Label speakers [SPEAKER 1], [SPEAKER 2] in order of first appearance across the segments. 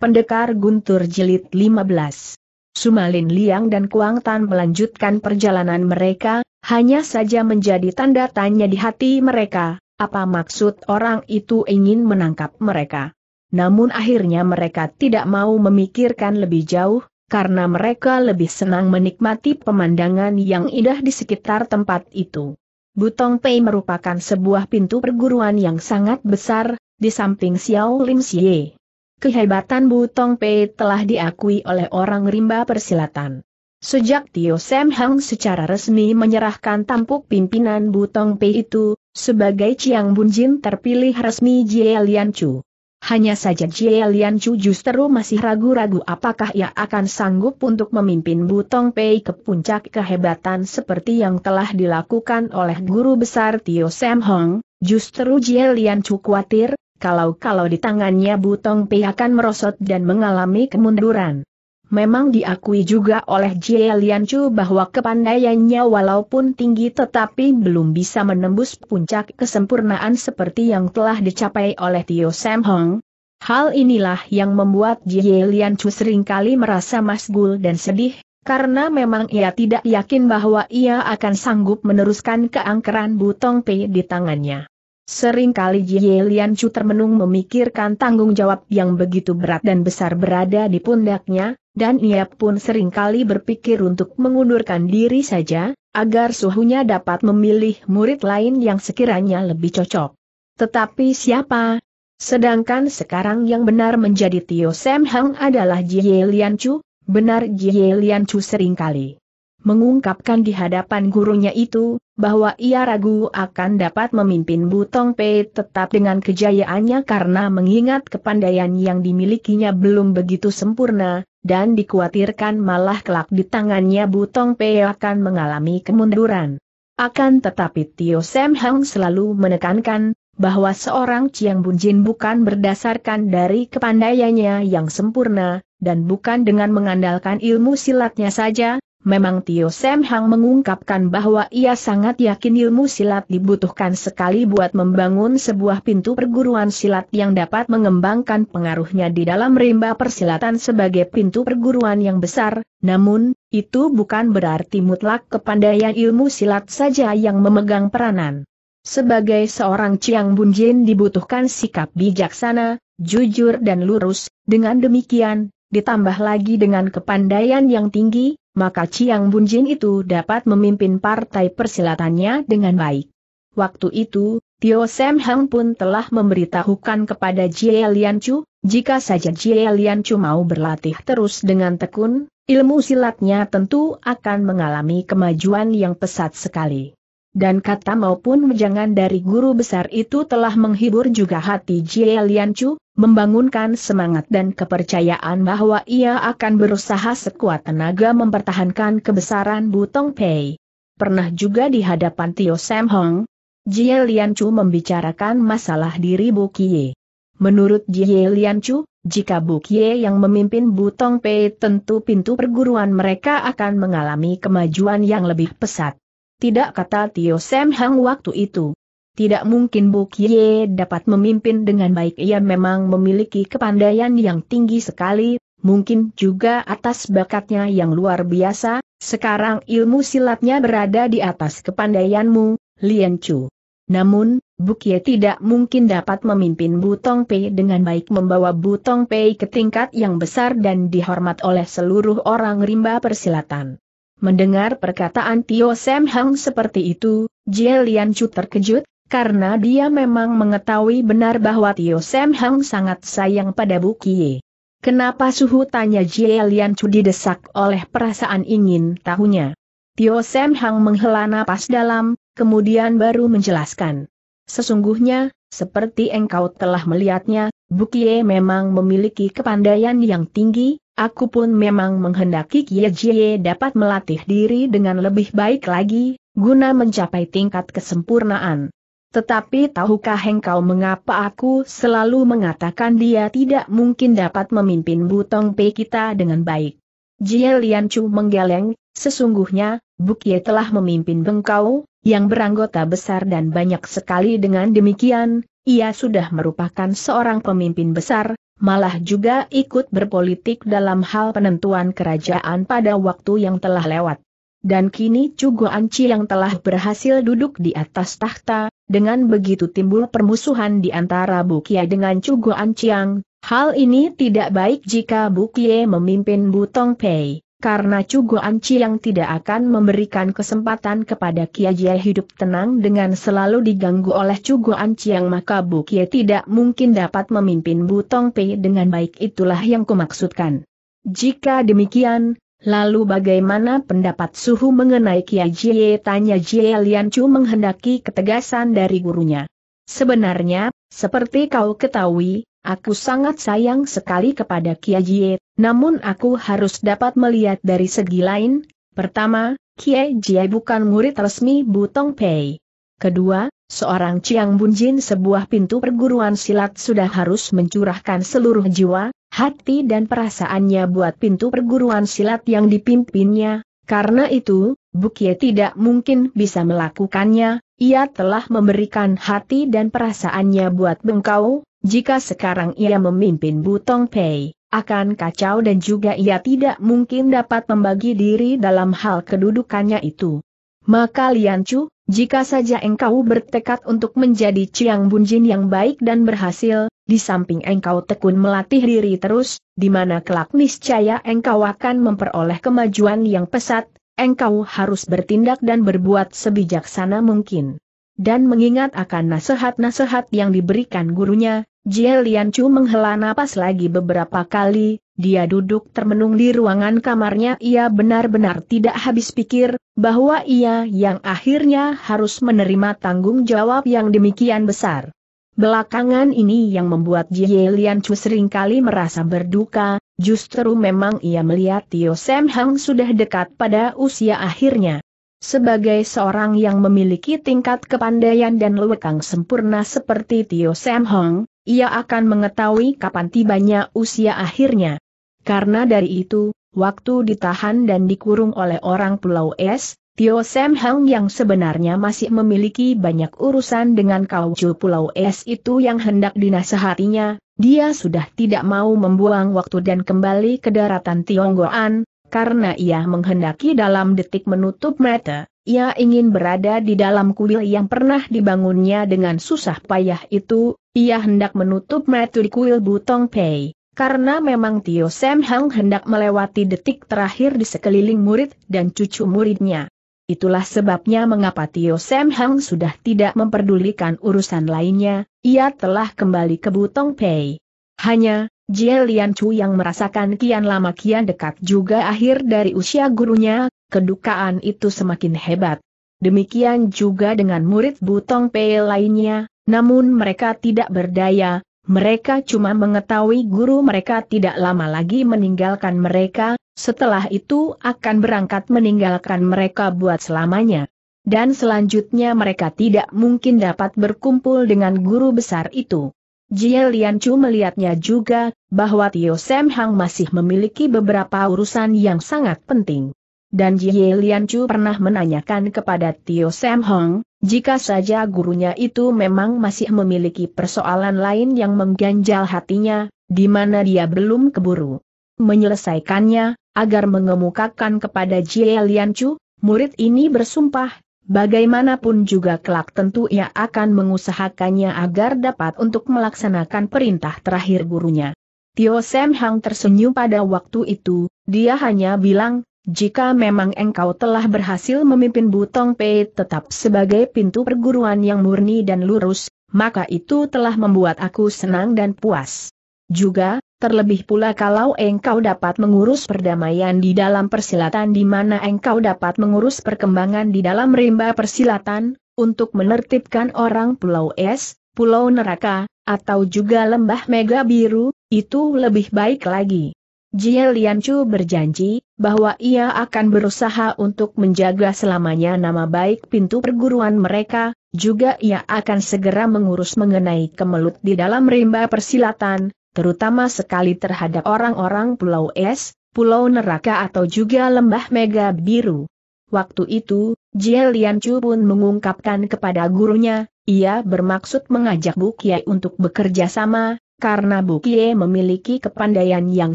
[SPEAKER 1] Pendekar Guntur Jilid 15 Sumalin Liang dan Kuang Tan melanjutkan perjalanan mereka, hanya saja menjadi tanda tanya di hati mereka, apa maksud orang itu ingin menangkap mereka. Namun akhirnya mereka tidak mau memikirkan lebih jauh, karena mereka lebih senang menikmati pemandangan yang indah di sekitar tempat itu. Butong Pei merupakan sebuah pintu perguruan yang sangat besar, di samping Xiao Lim Xie. Kehebatan Butong Pei telah diakui oleh orang rimba persilatan. Sejak Tio Sam Hang secara resmi menyerahkan tampuk pimpinan Butong Pei itu, sebagai Chiang Bunjin terpilih resmi Jie Lian Chu. Hanya saja Jie Lian Chu justru masih ragu-ragu apakah ia akan sanggup untuk memimpin Butong Pei ke puncak kehebatan seperti yang telah dilakukan oleh guru besar Tio Sam Hang, justru Jie Lian Chu khawatir, kalau-kalau di tangannya Butong Pei akan merosot dan mengalami kemunduran. Memang diakui juga oleh Jie Lian Chu bahwa kepandaiannya walaupun tinggi tetapi belum bisa menembus puncak kesempurnaan seperti yang telah dicapai oleh Tio Sam Hong. Hal inilah yang membuat Jie Lian Chu seringkali merasa masgul dan sedih, karena memang ia tidak yakin bahwa ia akan sanggup meneruskan keangkeran Butong Pei di tangannya. Seringkali Jie Lian Chu termenung memikirkan tanggung jawab yang begitu berat dan besar berada di pundaknya, dan ia pun seringkali berpikir untuk mengundurkan diri saja, agar suhunya dapat memilih murid lain yang sekiranya lebih cocok. Tetapi siapa? Sedangkan sekarang yang benar menjadi Tio Sam Hang adalah Jie Lian Chu, benar Jie Lian Chu seringkali mengungkapkan di hadapan gurunya itu, bahwa ia ragu akan dapat memimpin Butong Pei tetap dengan kejayaannya karena mengingat kepandaian yang dimilikinya belum begitu sempurna, dan dikhawatirkan malah kelak di tangannya Butong Pei akan mengalami kemunduran. Akan tetapi Tio Sam Hang selalu menekankan, bahwa seorang Chiang Bunjin bukan berdasarkan dari kepandaiannya yang sempurna, dan bukan dengan mengandalkan ilmu silatnya saja, Memang Tio Sam Hang mengungkapkan bahwa ia sangat yakin ilmu silat dibutuhkan sekali buat membangun sebuah pintu perguruan silat yang dapat mengembangkan pengaruhnya di dalam rimba persilatan sebagai pintu perguruan yang besar, namun, itu bukan berarti mutlak kepandaian ilmu silat saja yang memegang peranan. Sebagai seorang Chiang Bunjin dibutuhkan sikap bijaksana, jujur dan lurus, dengan demikian, ditambah lagi dengan kepandaian yang tinggi, maka Chiang Bunjin itu dapat memimpin partai persilatannya dengan baik. Waktu itu, Tio Sam Hang pun telah memberitahukan kepada Jie Lian Chu, jika saja Jie Lian Chu mau berlatih terus dengan tekun, ilmu silatnya tentu akan mengalami kemajuan yang pesat sekali. Dan kata maupun wejangan dari guru besar itu telah menghibur juga hati Jie Chu, membangunkan semangat dan kepercayaan bahwa ia akan berusaha sekuat tenaga mempertahankan kebesaran Butong Pei. Pernah juga di hadapan Tio Sam Hong, Jie Chu membicarakan masalah diri Bu Kie. Menurut Jie Chu, jika Bu Kie yang memimpin Butong Pei tentu pintu perguruan mereka akan mengalami kemajuan yang lebih pesat. Tidak kata Tio Sam Hang waktu itu. Tidak mungkin Bu Kie dapat memimpin dengan baik ia memang memiliki kepandaian yang tinggi sekali, mungkin juga atas bakatnya yang luar biasa, sekarang ilmu silatnya berada di atas kepandaianmu, Lian Chu. Namun, Ye tidak mungkin dapat memimpin Butong Pei dengan baik membawa Butong Pei ke tingkat yang besar dan dihormat oleh seluruh orang rimba persilatan. Mendengar perkataan Tio Sam Hang seperti itu, Jie Lian Chu terkejut, karena dia memang mengetahui benar bahwa Tio Sam Hang sangat sayang pada Bu Kie. Kenapa suhu tanya Jie Lian Chu didesak oleh perasaan ingin tahunya. Tio Sam Hang menghela napas dalam, kemudian baru menjelaskan. Sesungguhnya, seperti engkau telah melihatnya, Bukie memang memiliki kepandaian yang tinggi, aku pun memang menghendaki Kie Jie dapat melatih diri dengan lebih baik lagi, guna mencapai tingkat kesempurnaan. Tetapi tahukah engkau mengapa aku selalu mengatakan dia tidak mungkin dapat memimpin Butong Pe kita dengan baik? Jie Lian Chu menggeleng, sesungguhnya, Bukie telah memimpin Bengkau, yang beranggota besar dan banyak sekali dengan demikian, ia sudah merupakan seorang pemimpin besar, malah juga ikut berpolitik dalam hal penentuan kerajaan pada waktu yang telah lewat. Dan kini Cugo Anci yang telah berhasil duduk di atas tahta, dengan begitu timbul permusuhan di antara Bukia dengan Cugo Anciang, hal ini tidak baik jika Bukie memimpin Butong Pei karena Cugo Anci yang tidak akan memberikan kesempatan kepada Kia Jie hidup tenang dengan selalu diganggu oleh Cugo Anci yang maka Bu Kia tidak mungkin dapat memimpin Butong Pei dengan baik itulah yang kumaksudkan. Jika demikian, lalu bagaimana pendapat Suhu mengenai Kia Jie tanya Jie Lian Chu menghendaki ketegasan dari gurunya. Sebenarnya, seperti kau ketahui, Aku sangat sayang sekali kepada Kiai namun aku harus dapat melihat dari segi lain. Pertama, Kiai bukan murid resmi Butong Pei. Kedua, seorang Chiang Bunjin sebuah pintu perguruan silat sudah harus mencurahkan seluruh jiwa, hati dan perasaannya buat pintu perguruan silat yang dipimpinnya. Karena itu, Bukie tidak mungkin bisa melakukannya, ia telah memberikan hati dan perasaannya buat bengkau, jika sekarang ia memimpin Butong Pei, akan kacau dan juga ia tidak mungkin dapat membagi diri dalam hal kedudukannya itu. Maka Lian Chu, jika saja engkau bertekad untuk menjadi Ciang Bunjin yang baik dan berhasil, di samping engkau tekun melatih diri terus, di mana kelak niscaya engkau akan memperoleh kemajuan yang pesat, engkau harus bertindak dan berbuat sebijaksana mungkin dan mengingat akan nasihat-nasihat yang diberikan gurunya, Jie Lian Chu menghela napas lagi beberapa kali, dia duduk termenung di ruangan kamarnya ia benar-benar tidak habis pikir, bahwa ia yang akhirnya harus menerima tanggung jawab yang demikian besar. Belakangan ini yang membuat Jie Lian Chu seringkali merasa berduka, justru memang ia melihat Tio Sam Hang sudah dekat pada usia akhirnya. Sebagai seorang yang memiliki tingkat kepandaian dan lewekang sempurna seperti Tio Sam Hong, ia akan mengetahui kapan tibanya usia akhirnya. Karena dari itu, waktu ditahan dan dikurung oleh orang Pulau Es, Tio Sam Hong yang sebenarnya masih memiliki banyak urusan dengan kaucu Pulau Es itu yang hendak dinasehatinya, dia sudah tidak mau membuang waktu dan kembali ke daratan Tionggoan, karena ia menghendaki dalam detik menutup mata, ia ingin berada di dalam kuil yang pernah dibangunnya dengan susah payah itu, ia hendak menutup mata di kuil Butong Pei, karena memang Tio Sam Hang hendak melewati detik terakhir di sekeliling murid dan cucu muridnya. Itulah sebabnya mengapa Tio Sam Hang sudah tidak memperdulikan urusan lainnya, ia telah kembali ke Butong Pei. Hanya, Jie Lian Chu yang merasakan kian lama kian dekat juga akhir dari usia gurunya, kedukaan itu semakin hebat. Demikian juga dengan murid Butong Pei lainnya, namun mereka tidak berdaya, mereka cuma mengetahui guru mereka tidak lama lagi meninggalkan mereka, setelah itu akan berangkat meninggalkan mereka buat selamanya. Dan selanjutnya mereka tidak mungkin dapat berkumpul dengan guru besar itu. Jie Lian Chu melihatnya juga, bahwa Tio Sam Hang masih memiliki beberapa urusan yang sangat penting. Dan Jie Lian Chu pernah menanyakan kepada Tio Sam Hang, jika saja gurunya itu memang masih memiliki persoalan lain yang mengganjal hatinya, di mana dia belum keburu menyelesaikannya, agar mengemukakan kepada Jie Lian Chu, murid ini bersumpah, bagaimanapun juga kelak tentu ia akan mengusahakannya agar dapat untuk melaksanakan perintah terakhir gurunya. Tio Sam Hang tersenyum pada waktu itu, dia hanya bilang, jika memang engkau telah berhasil memimpin Butong Pei tetap sebagai pintu perguruan yang murni dan lurus, maka itu telah membuat aku senang dan puas. Juga, Terlebih pula kalau engkau dapat mengurus perdamaian di dalam persilatan di mana engkau dapat mengurus perkembangan di dalam rimba persilatan, untuk menertibkan orang Pulau Es, Pulau Neraka, atau juga Lembah Mega Biru, itu lebih baik lagi. Jie Lianchu berjanji, bahwa ia akan berusaha untuk menjaga selamanya nama baik pintu perguruan mereka, juga ia akan segera mengurus mengenai kemelut di dalam rimba persilatan, terutama sekali terhadap orang-orang Pulau Es, Pulau Neraka atau juga Lembah Mega Biru. Waktu itu, Jie Lian Chu pun mengungkapkan kepada gurunya, ia bermaksud mengajak Kie untuk bekerja sama, karena Kie memiliki kepandaian yang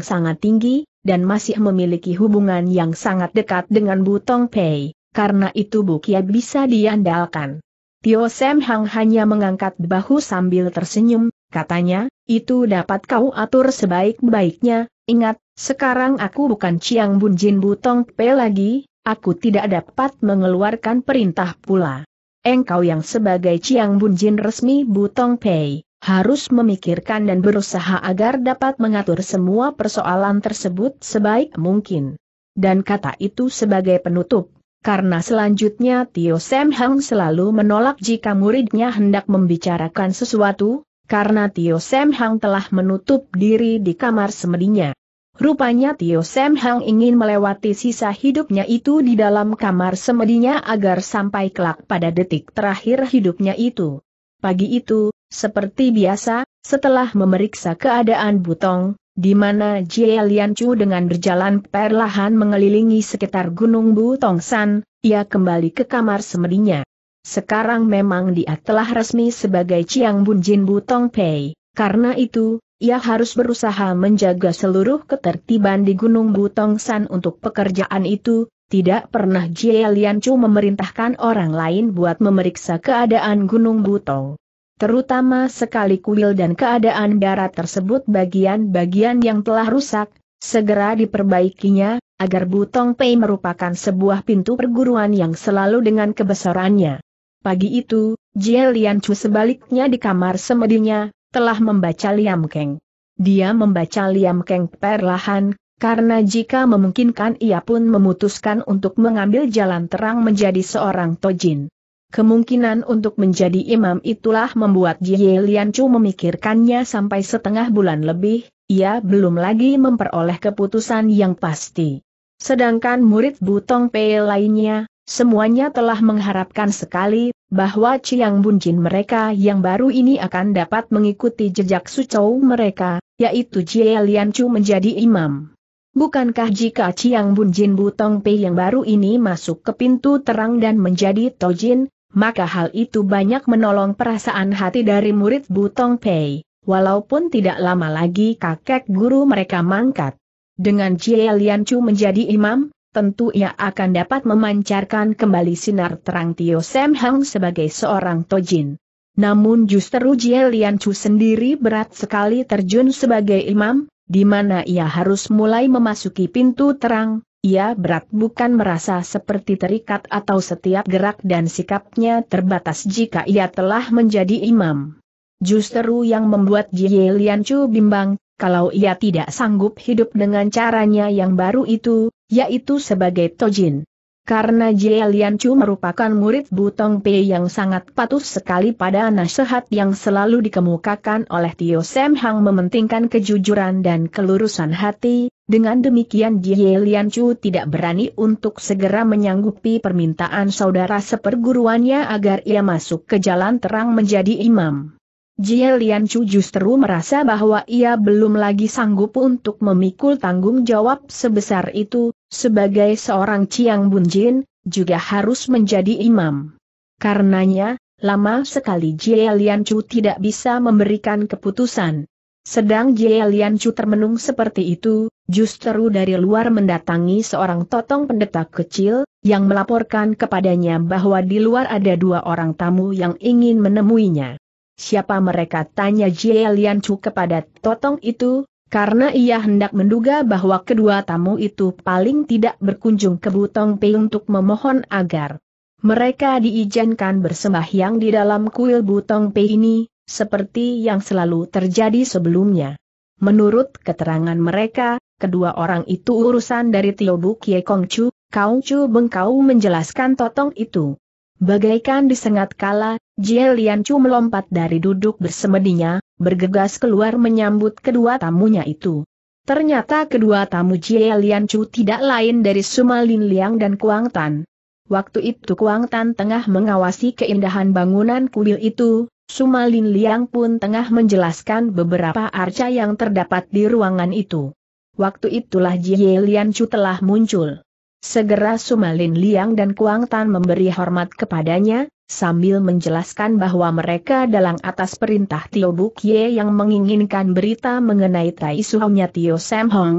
[SPEAKER 1] sangat tinggi, dan masih memiliki hubungan yang sangat dekat dengan Bu Tong Pei, karena itu Kie bisa diandalkan. Tio Sam Hang hanya mengangkat bahu sambil tersenyum, katanya, itu dapat kau atur sebaik-baiknya, ingat, sekarang aku bukan Ciang Bun Jin Butong Pe lagi, aku tidak dapat mengeluarkan perintah pula. Engkau yang sebagai Ciang Bun Jin resmi Butong Pei, harus memikirkan dan berusaha agar dapat mengatur semua persoalan tersebut sebaik mungkin. Dan kata itu sebagai penutup, karena selanjutnya Tio Sam Hang selalu menolak jika muridnya hendak membicarakan sesuatu, karena Tio Sam Hang telah menutup diri di kamar semedinya. Rupanya Tio Sam Hang ingin melewati sisa hidupnya itu di dalam kamar semedinya agar sampai kelak pada detik terakhir hidupnya itu. Pagi itu, seperti biasa, setelah memeriksa keadaan Butong, di mana Jie Lian Chu dengan berjalan perlahan mengelilingi sekitar Gunung Butong San, ia kembali ke kamar semedinya. Sekarang memang dia telah resmi sebagai Chiang Bun Jin Butong Pei, karena itu, ia harus berusaha menjaga seluruh ketertiban di Gunung Butong San untuk pekerjaan itu, tidak pernah Jie Lian Chu memerintahkan orang lain buat memeriksa keadaan Gunung Butong. Terutama sekali kuil dan keadaan darat tersebut bagian-bagian yang telah rusak, segera diperbaikinya, agar Butong Pei merupakan sebuah pintu perguruan yang selalu dengan kebesarannya Pagi itu, Jie Lian Chu sebaliknya di kamar semedinya, telah membaca Liam Keng. Dia membaca Liam Keng perlahan, karena jika memungkinkan ia pun memutuskan untuk mengambil jalan terang menjadi seorang tojin. Kemungkinan untuk menjadi imam itulah membuat Jie Lian Chu memikirkannya sampai setengah bulan lebih, ia belum lagi memperoleh keputusan yang pasti. Sedangkan murid Butong Pei lainnya, Semuanya telah mengharapkan sekali, bahwa Ciang Bunjin mereka yang baru ini akan dapat mengikuti jejak sucou mereka, yaitu Jie Lian Chu menjadi imam. Bukankah jika Ciang Bunjin Butong Pei yang baru ini masuk ke pintu terang dan menjadi Tojin, maka hal itu banyak menolong perasaan hati dari murid Butong Pei, walaupun tidak lama lagi kakek guru mereka mangkat. Dengan Jie Lian Chu menjadi imam, tentu ia akan dapat memancarkan kembali sinar terang Tio Sam Hang sebagai seorang tojin. Namun justru Jie Lian Chu sendiri berat sekali terjun sebagai imam, di mana ia harus mulai memasuki pintu terang, ia berat bukan merasa seperti terikat atau setiap gerak dan sikapnya terbatas jika ia telah menjadi imam. Justru yang membuat Jie Lian Chu bimbang kalau ia tidak sanggup hidup dengan caranya yang baru itu, yaitu sebagai tojin. Karena Jie Lian Chu merupakan murid Butong Pei yang sangat patuh sekali pada nasihat yang selalu dikemukakan oleh Tio Sam Hang mementingkan kejujuran dan kelurusan hati, dengan demikian Jie Lian Chu tidak berani untuk segera menyanggupi permintaan saudara seperguruannya agar ia masuk ke jalan terang menjadi imam. Jie Lian Chu justru merasa bahwa ia belum lagi sanggup untuk memikul tanggung jawab sebesar itu, sebagai seorang Ciang Bunjin, juga harus menjadi imam. Karenanya, lama sekali Jie Lian Chu tidak bisa memberikan keputusan. Sedang Jie Lian Chu termenung seperti itu, justru dari luar mendatangi seorang totong pendeta kecil, yang melaporkan kepadanya bahwa di luar ada dua orang tamu yang ingin menemuinya. Siapa mereka tanya Jie Lian Chu kepada Totong itu, karena ia hendak menduga bahwa kedua tamu itu paling tidak berkunjung ke Butong Pei untuk memohon agar mereka diizinkan bersembahyang di dalam kuil Butong Pei ini, seperti yang selalu terjadi sebelumnya. Menurut keterangan mereka, kedua orang itu urusan dari Tio Bu Kie Kong Chu. Kau Chu Bengkau menjelaskan totong itu. Bagaikan disengat kala, Jie Lian Chu melompat dari duduk bersemedinya, bergegas keluar menyambut kedua tamunya itu. Ternyata kedua tamu Jie Lian Chu tidak lain dari Suma Lin Liang dan Kuang Tan. Waktu itu Kuang Tan tengah mengawasi keindahan bangunan kuil itu, Suma Lin Liang pun tengah menjelaskan beberapa arca yang terdapat di ruangan itu. Waktu itulah Jie Lian Chu telah muncul. Segera Sumalin Liang dan Kuang Tan memberi hormat kepadanya, sambil menjelaskan bahwa mereka dalam atas perintah Tio Bukye yang menginginkan berita mengenai Tai Suhonya Tio Sam Hong.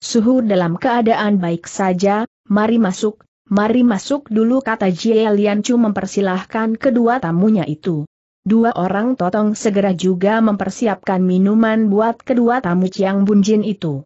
[SPEAKER 1] Suhu dalam keadaan baik saja, mari masuk, mari masuk dulu kata Jie Lian Chu mempersilahkan kedua tamunya itu. Dua orang totong segera juga mempersiapkan minuman buat kedua tamu Chiang Bunjin itu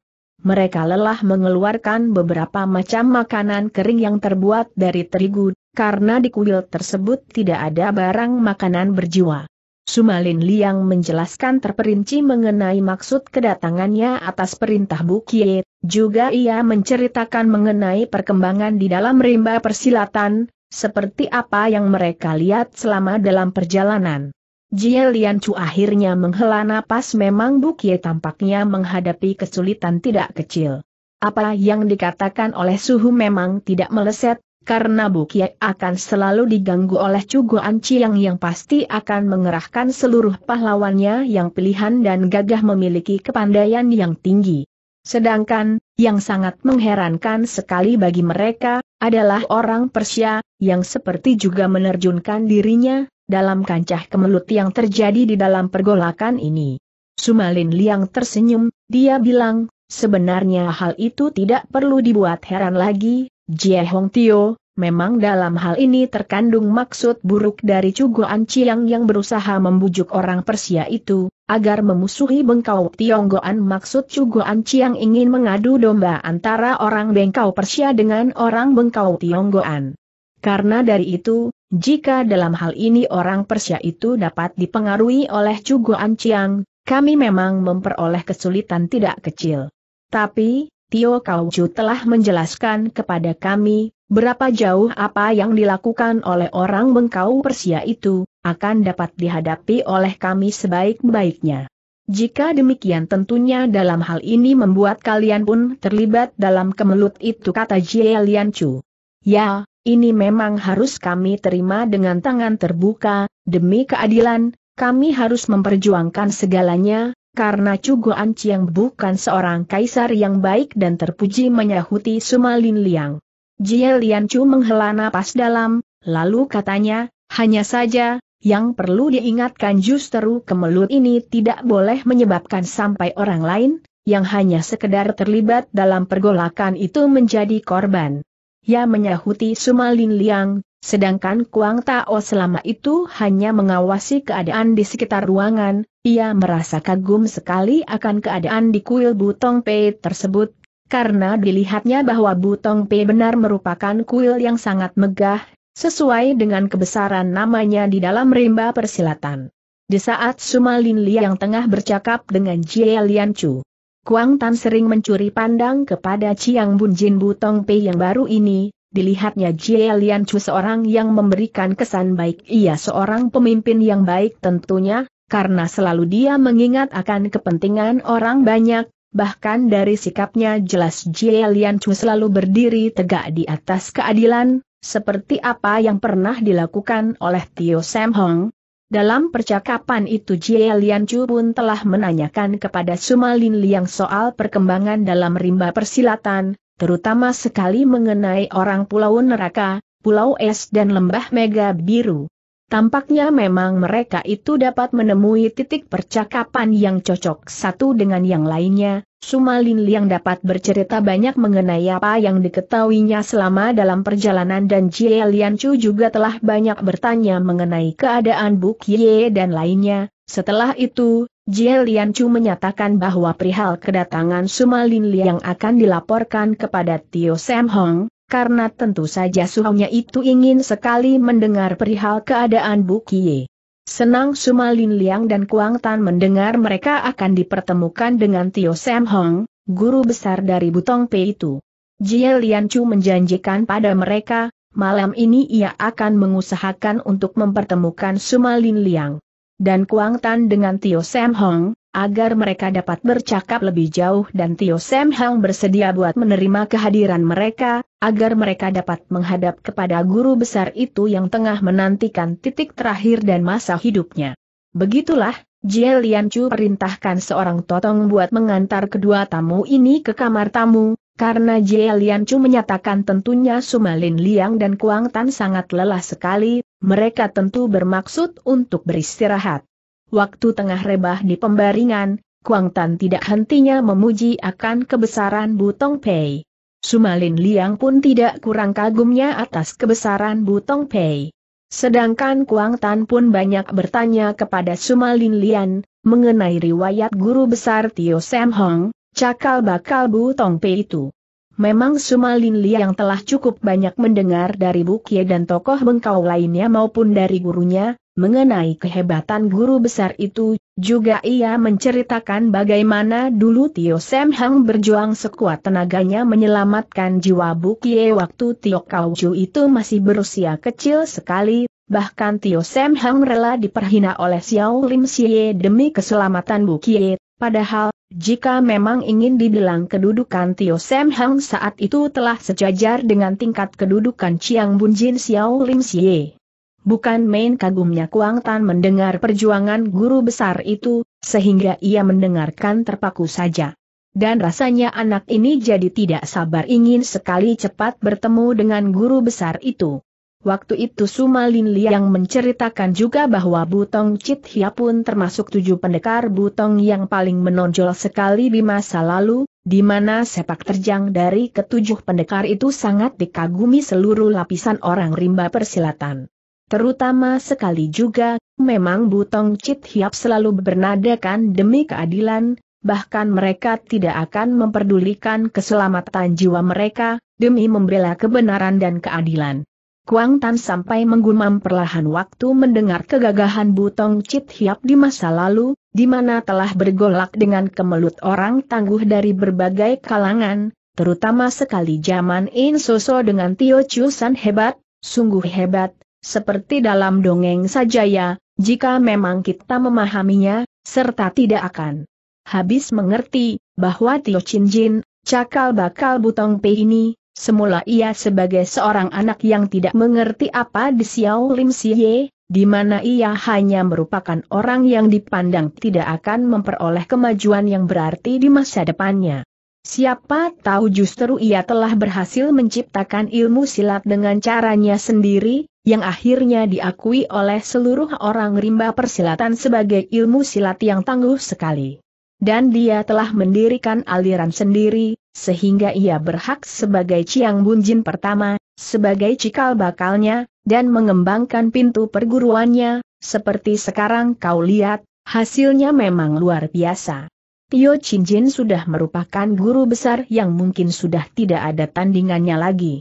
[SPEAKER 1] mereka lelah mengeluarkan beberapa macam makanan kering yang terbuat dari terigu, karena di kuil tersebut tidak ada barang makanan berjiwa. Sumalin Liang menjelaskan terperinci mengenai maksud kedatangannya atas perintah Bukie, juga ia menceritakan mengenai perkembangan di dalam rimba persilatan, seperti apa yang mereka lihat selama dalam perjalanan. Jie Lian Chu akhirnya menghela napas memang Kie tampaknya menghadapi kesulitan tidak kecil. Apa yang dikatakan oleh Suhu memang tidak meleset, karena Kie akan selalu diganggu oleh Guan Chiang yang pasti akan mengerahkan seluruh pahlawannya yang pilihan dan gagah memiliki kepandaian yang tinggi. Sedangkan, yang sangat mengherankan sekali bagi mereka, adalah orang Persia, yang seperti juga menerjunkan dirinya, dalam kancah kemelut yang terjadi di dalam pergolakan ini. Sumalin Liang tersenyum, dia bilang, sebenarnya hal itu tidak perlu dibuat heran lagi, Jie Hong Tio, memang dalam hal ini terkandung maksud buruk dari Cuguan Ciang yang berusaha membujuk orang Persia itu, agar memusuhi Bengkau Tionggoan maksud Cuguan Ciang ingin mengadu domba antara orang Bengkau Persia dengan orang Bengkau Tionggoan. Karena dari itu, jika dalam hal ini orang Persia itu dapat dipengaruhi oleh Cugo Anciang, kami memang memperoleh kesulitan tidak kecil. Tapi, Tio Kauju telah menjelaskan kepada kami, berapa jauh apa yang dilakukan oleh orang Bengkau Persia itu, akan dapat dihadapi oleh kami sebaik-baiknya. Jika demikian tentunya dalam hal ini membuat kalian pun terlibat dalam kemelut itu kata Jie Lian Chu. Ya, ini memang harus kami terima dengan tangan terbuka, demi keadilan, kami harus memperjuangkan segalanya, karena Cugo yang bukan seorang kaisar yang baik dan terpuji menyahuti Sumalin Liang. Jie Lian Chu menghela napas dalam, lalu katanya, hanya saja, yang perlu diingatkan justru kemelut ini tidak boleh menyebabkan sampai orang lain, yang hanya sekedar terlibat dalam pergolakan itu menjadi korban ia menyahuti Sumalin Liang, sedangkan Kuang Tao selama itu hanya mengawasi keadaan di sekitar ruangan, ia merasa kagum sekali akan keadaan di kuil Butong Pei tersebut, karena dilihatnya bahwa Butong Pei benar merupakan kuil yang sangat megah, sesuai dengan kebesaran namanya di dalam rimba persilatan. Di saat Sumalin Liang tengah bercakap dengan Jie Lian Chu, Kuang Tan sering mencuri pandang kepada Chiang Bun Jin Butong Pei yang baru ini, dilihatnya Jie Lian Chu seorang yang memberikan kesan baik ia seorang pemimpin yang baik tentunya, karena selalu dia mengingat akan kepentingan orang banyak, bahkan dari sikapnya jelas Jie Lian Chu selalu berdiri tegak di atas keadilan, seperti apa yang pernah dilakukan oleh Tio Sam Hong, dalam percakapan itu Jie Lian Chu pun telah menanyakan kepada Suma Lin Liang soal perkembangan dalam rimba persilatan, terutama sekali mengenai orang Pulau Neraka, Pulau Es dan Lembah Mega Biru. Tampaknya memang mereka itu dapat menemui titik percakapan yang cocok satu dengan yang lainnya, Sumalin Liang dapat bercerita banyak mengenai apa yang diketahuinya selama dalam perjalanan dan Jie Lian Chu juga telah banyak bertanya mengenai keadaan Buk Ye dan lainnya. Setelah itu, Jie Lian Chu menyatakan bahwa perihal kedatangan Sumalin Liang akan dilaporkan kepada Tio Sam Hong, karena tentu saja suhunya itu ingin sekali mendengar perihal keadaan Bu Kie. Senang Sumalin Liang dan Kuang Tan mendengar mereka akan dipertemukan dengan Tio Sam Hong, guru besar dari Butong Pei itu. Jie Lian Chu menjanjikan pada mereka, malam ini ia akan mengusahakan untuk mempertemukan Sumalin Liang dan Kuang Tan dengan Tio Sam Hong, agar mereka dapat bercakap lebih jauh dan Tio Sam Hong bersedia buat menerima kehadiran mereka, agar mereka dapat menghadap kepada guru besar itu yang tengah menantikan titik terakhir dan masa hidupnya. Begitulah, Jie Lian Chu perintahkan seorang totong buat mengantar kedua tamu ini ke kamar tamu, karena Jie Lian Chu menyatakan tentunya Sumalin Liang dan Kuang Tan sangat lelah sekali, mereka tentu bermaksud untuk beristirahat. Waktu tengah rebah di pembaringan, Kuang Tan tidak hentinya memuji akan kebesaran Butong Pei. Sumalin Liang pun tidak kurang kagumnya atas kebesaran Butong Pei. Sedangkan Kuang Tan pun banyak bertanya kepada Sumalin Lian, mengenai riwayat guru besar Tio Sam Hong, cakal bakal Butong Pei itu. Memang Sumalin Li yang telah cukup banyak mendengar dari Bukie dan tokoh bengkau lainnya maupun dari gurunya, mengenai kehebatan guru besar itu, juga ia menceritakan bagaimana dulu Tio Sam Hang berjuang sekuat tenaganya menyelamatkan jiwa Bukie waktu Tio Kau Chu itu masih berusia kecil sekali, bahkan Tio Sam Hang rela diperhina oleh Xiao Lim Xie demi keselamatan Bukie, padahal jika memang ingin dibilang kedudukan Tio Sam Hang saat itu telah sejajar dengan tingkat kedudukan Chiang Bun Jin Xiao Lim Xie. Bukan main kagumnya Kuang Tan mendengar perjuangan guru besar itu, sehingga ia mendengarkan terpaku saja. Dan rasanya anak ini jadi tidak sabar ingin sekali cepat bertemu dengan guru besar itu. Waktu itu Suma Sumalin Liang menceritakan juga bahwa Butong Chit Hia pun termasuk tujuh pendekar Butong yang paling menonjol sekali di masa lalu, di mana sepak terjang dari ketujuh pendekar itu sangat dikagumi seluruh lapisan orang rimba persilatan. Terutama sekali juga, memang Butong Chit Hiap selalu bernadakan demi keadilan, bahkan mereka tidak akan memperdulikan keselamatan jiwa mereka, demi membela kebenaran dan keadilan. Kuang Tan sampai menggumam perlahan waktu mendengar kegagahan Butong Chit Hiap di masa lalu, di mana telah bergolak dengan kemelut orang tangguh dari berbagai kalangan, terutama sekali zaman In Soso dengan Tio San hebat, sungguh hebat, seperti dalam dongeng saja ya, jika memang kita memahaminya, serta tidak akan habis mengerti bahwa Tio Chin Jin, cakal bakal Butong Pei ini, Semula ia sebagai seorang anak yang tidak mengerti apa di Xiao Lim Siye, di mana ia hanya merupakan orang yang dipandang tidak akan memperoleh kemajuan yang berarti di masa depannya. Siapa tahu justru ia telah berhasil menciptakan ilmu silat dengan caranya sendiri, yang akhirnya diakui oleh seluruh orang rimba persilatan sebagai ilmu silat yang tangguh sekali. Dan dia telah mendirikan aliran sendiri, sehingga ia berhak sebagai Ciang Bunjin pertama, sebagai cikal bakalnya, dan mengembangkan pintu perguruannya, seperti sekarang kau lihat, hasilnya memang luar biasa. Tio Jin sudah merupakan guru besar yang mungkin sudah tidak ada tandingannya lagi.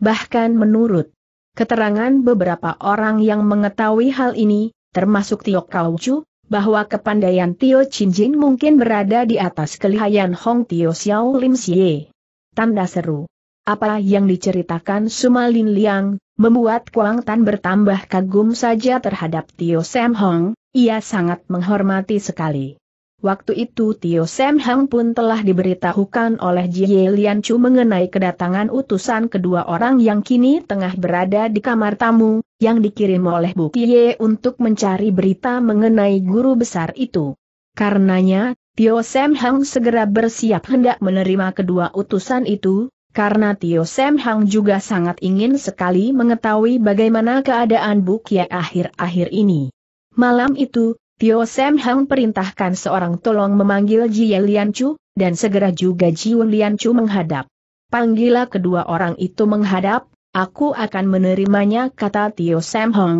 [SPEAKER 1] Bahkan menurut keterangan beberapa orang yang mengetahui hal ini, termasuk Tio Kaucu, bahwa kepandaian Tio Chin mungkin berada di atas kelihayan Hong Tio Xiao Lim Xie. Tanda seru. Apa yang diceritakan Suma Lin Liang, membuat Kuang Tan bertambah kagum saja terhadap Tio Sam Hong, ia sangat menghormati sekali. Waktu itu Tio Sam Hang pun telah diberitahukan oleh Jie Lian Chu mengenai kedatangan utusan kedua orang yang kini tengah berada di kamar tamu, yang dikirim oleh Bu Kie untuk mencari berita mengenai guru besar itu. Karenanya, Tio Sam Hang segera bersiap hendak menerima kedua utusan itu, karena Tio Sam Hang juga sangat ingin sekali mengetahui bagaimana keadaan Bu Kie akhir-akhir ini. Malam itu, Tio Sam Hang perintahkan seorang tolong memanggil Jie Lian Chu, dan segera juga Jiu Lian Chu menghadap. Panggillah kedua orang itu menghadap, aku akan menerimanya kata Tio Sam Hang.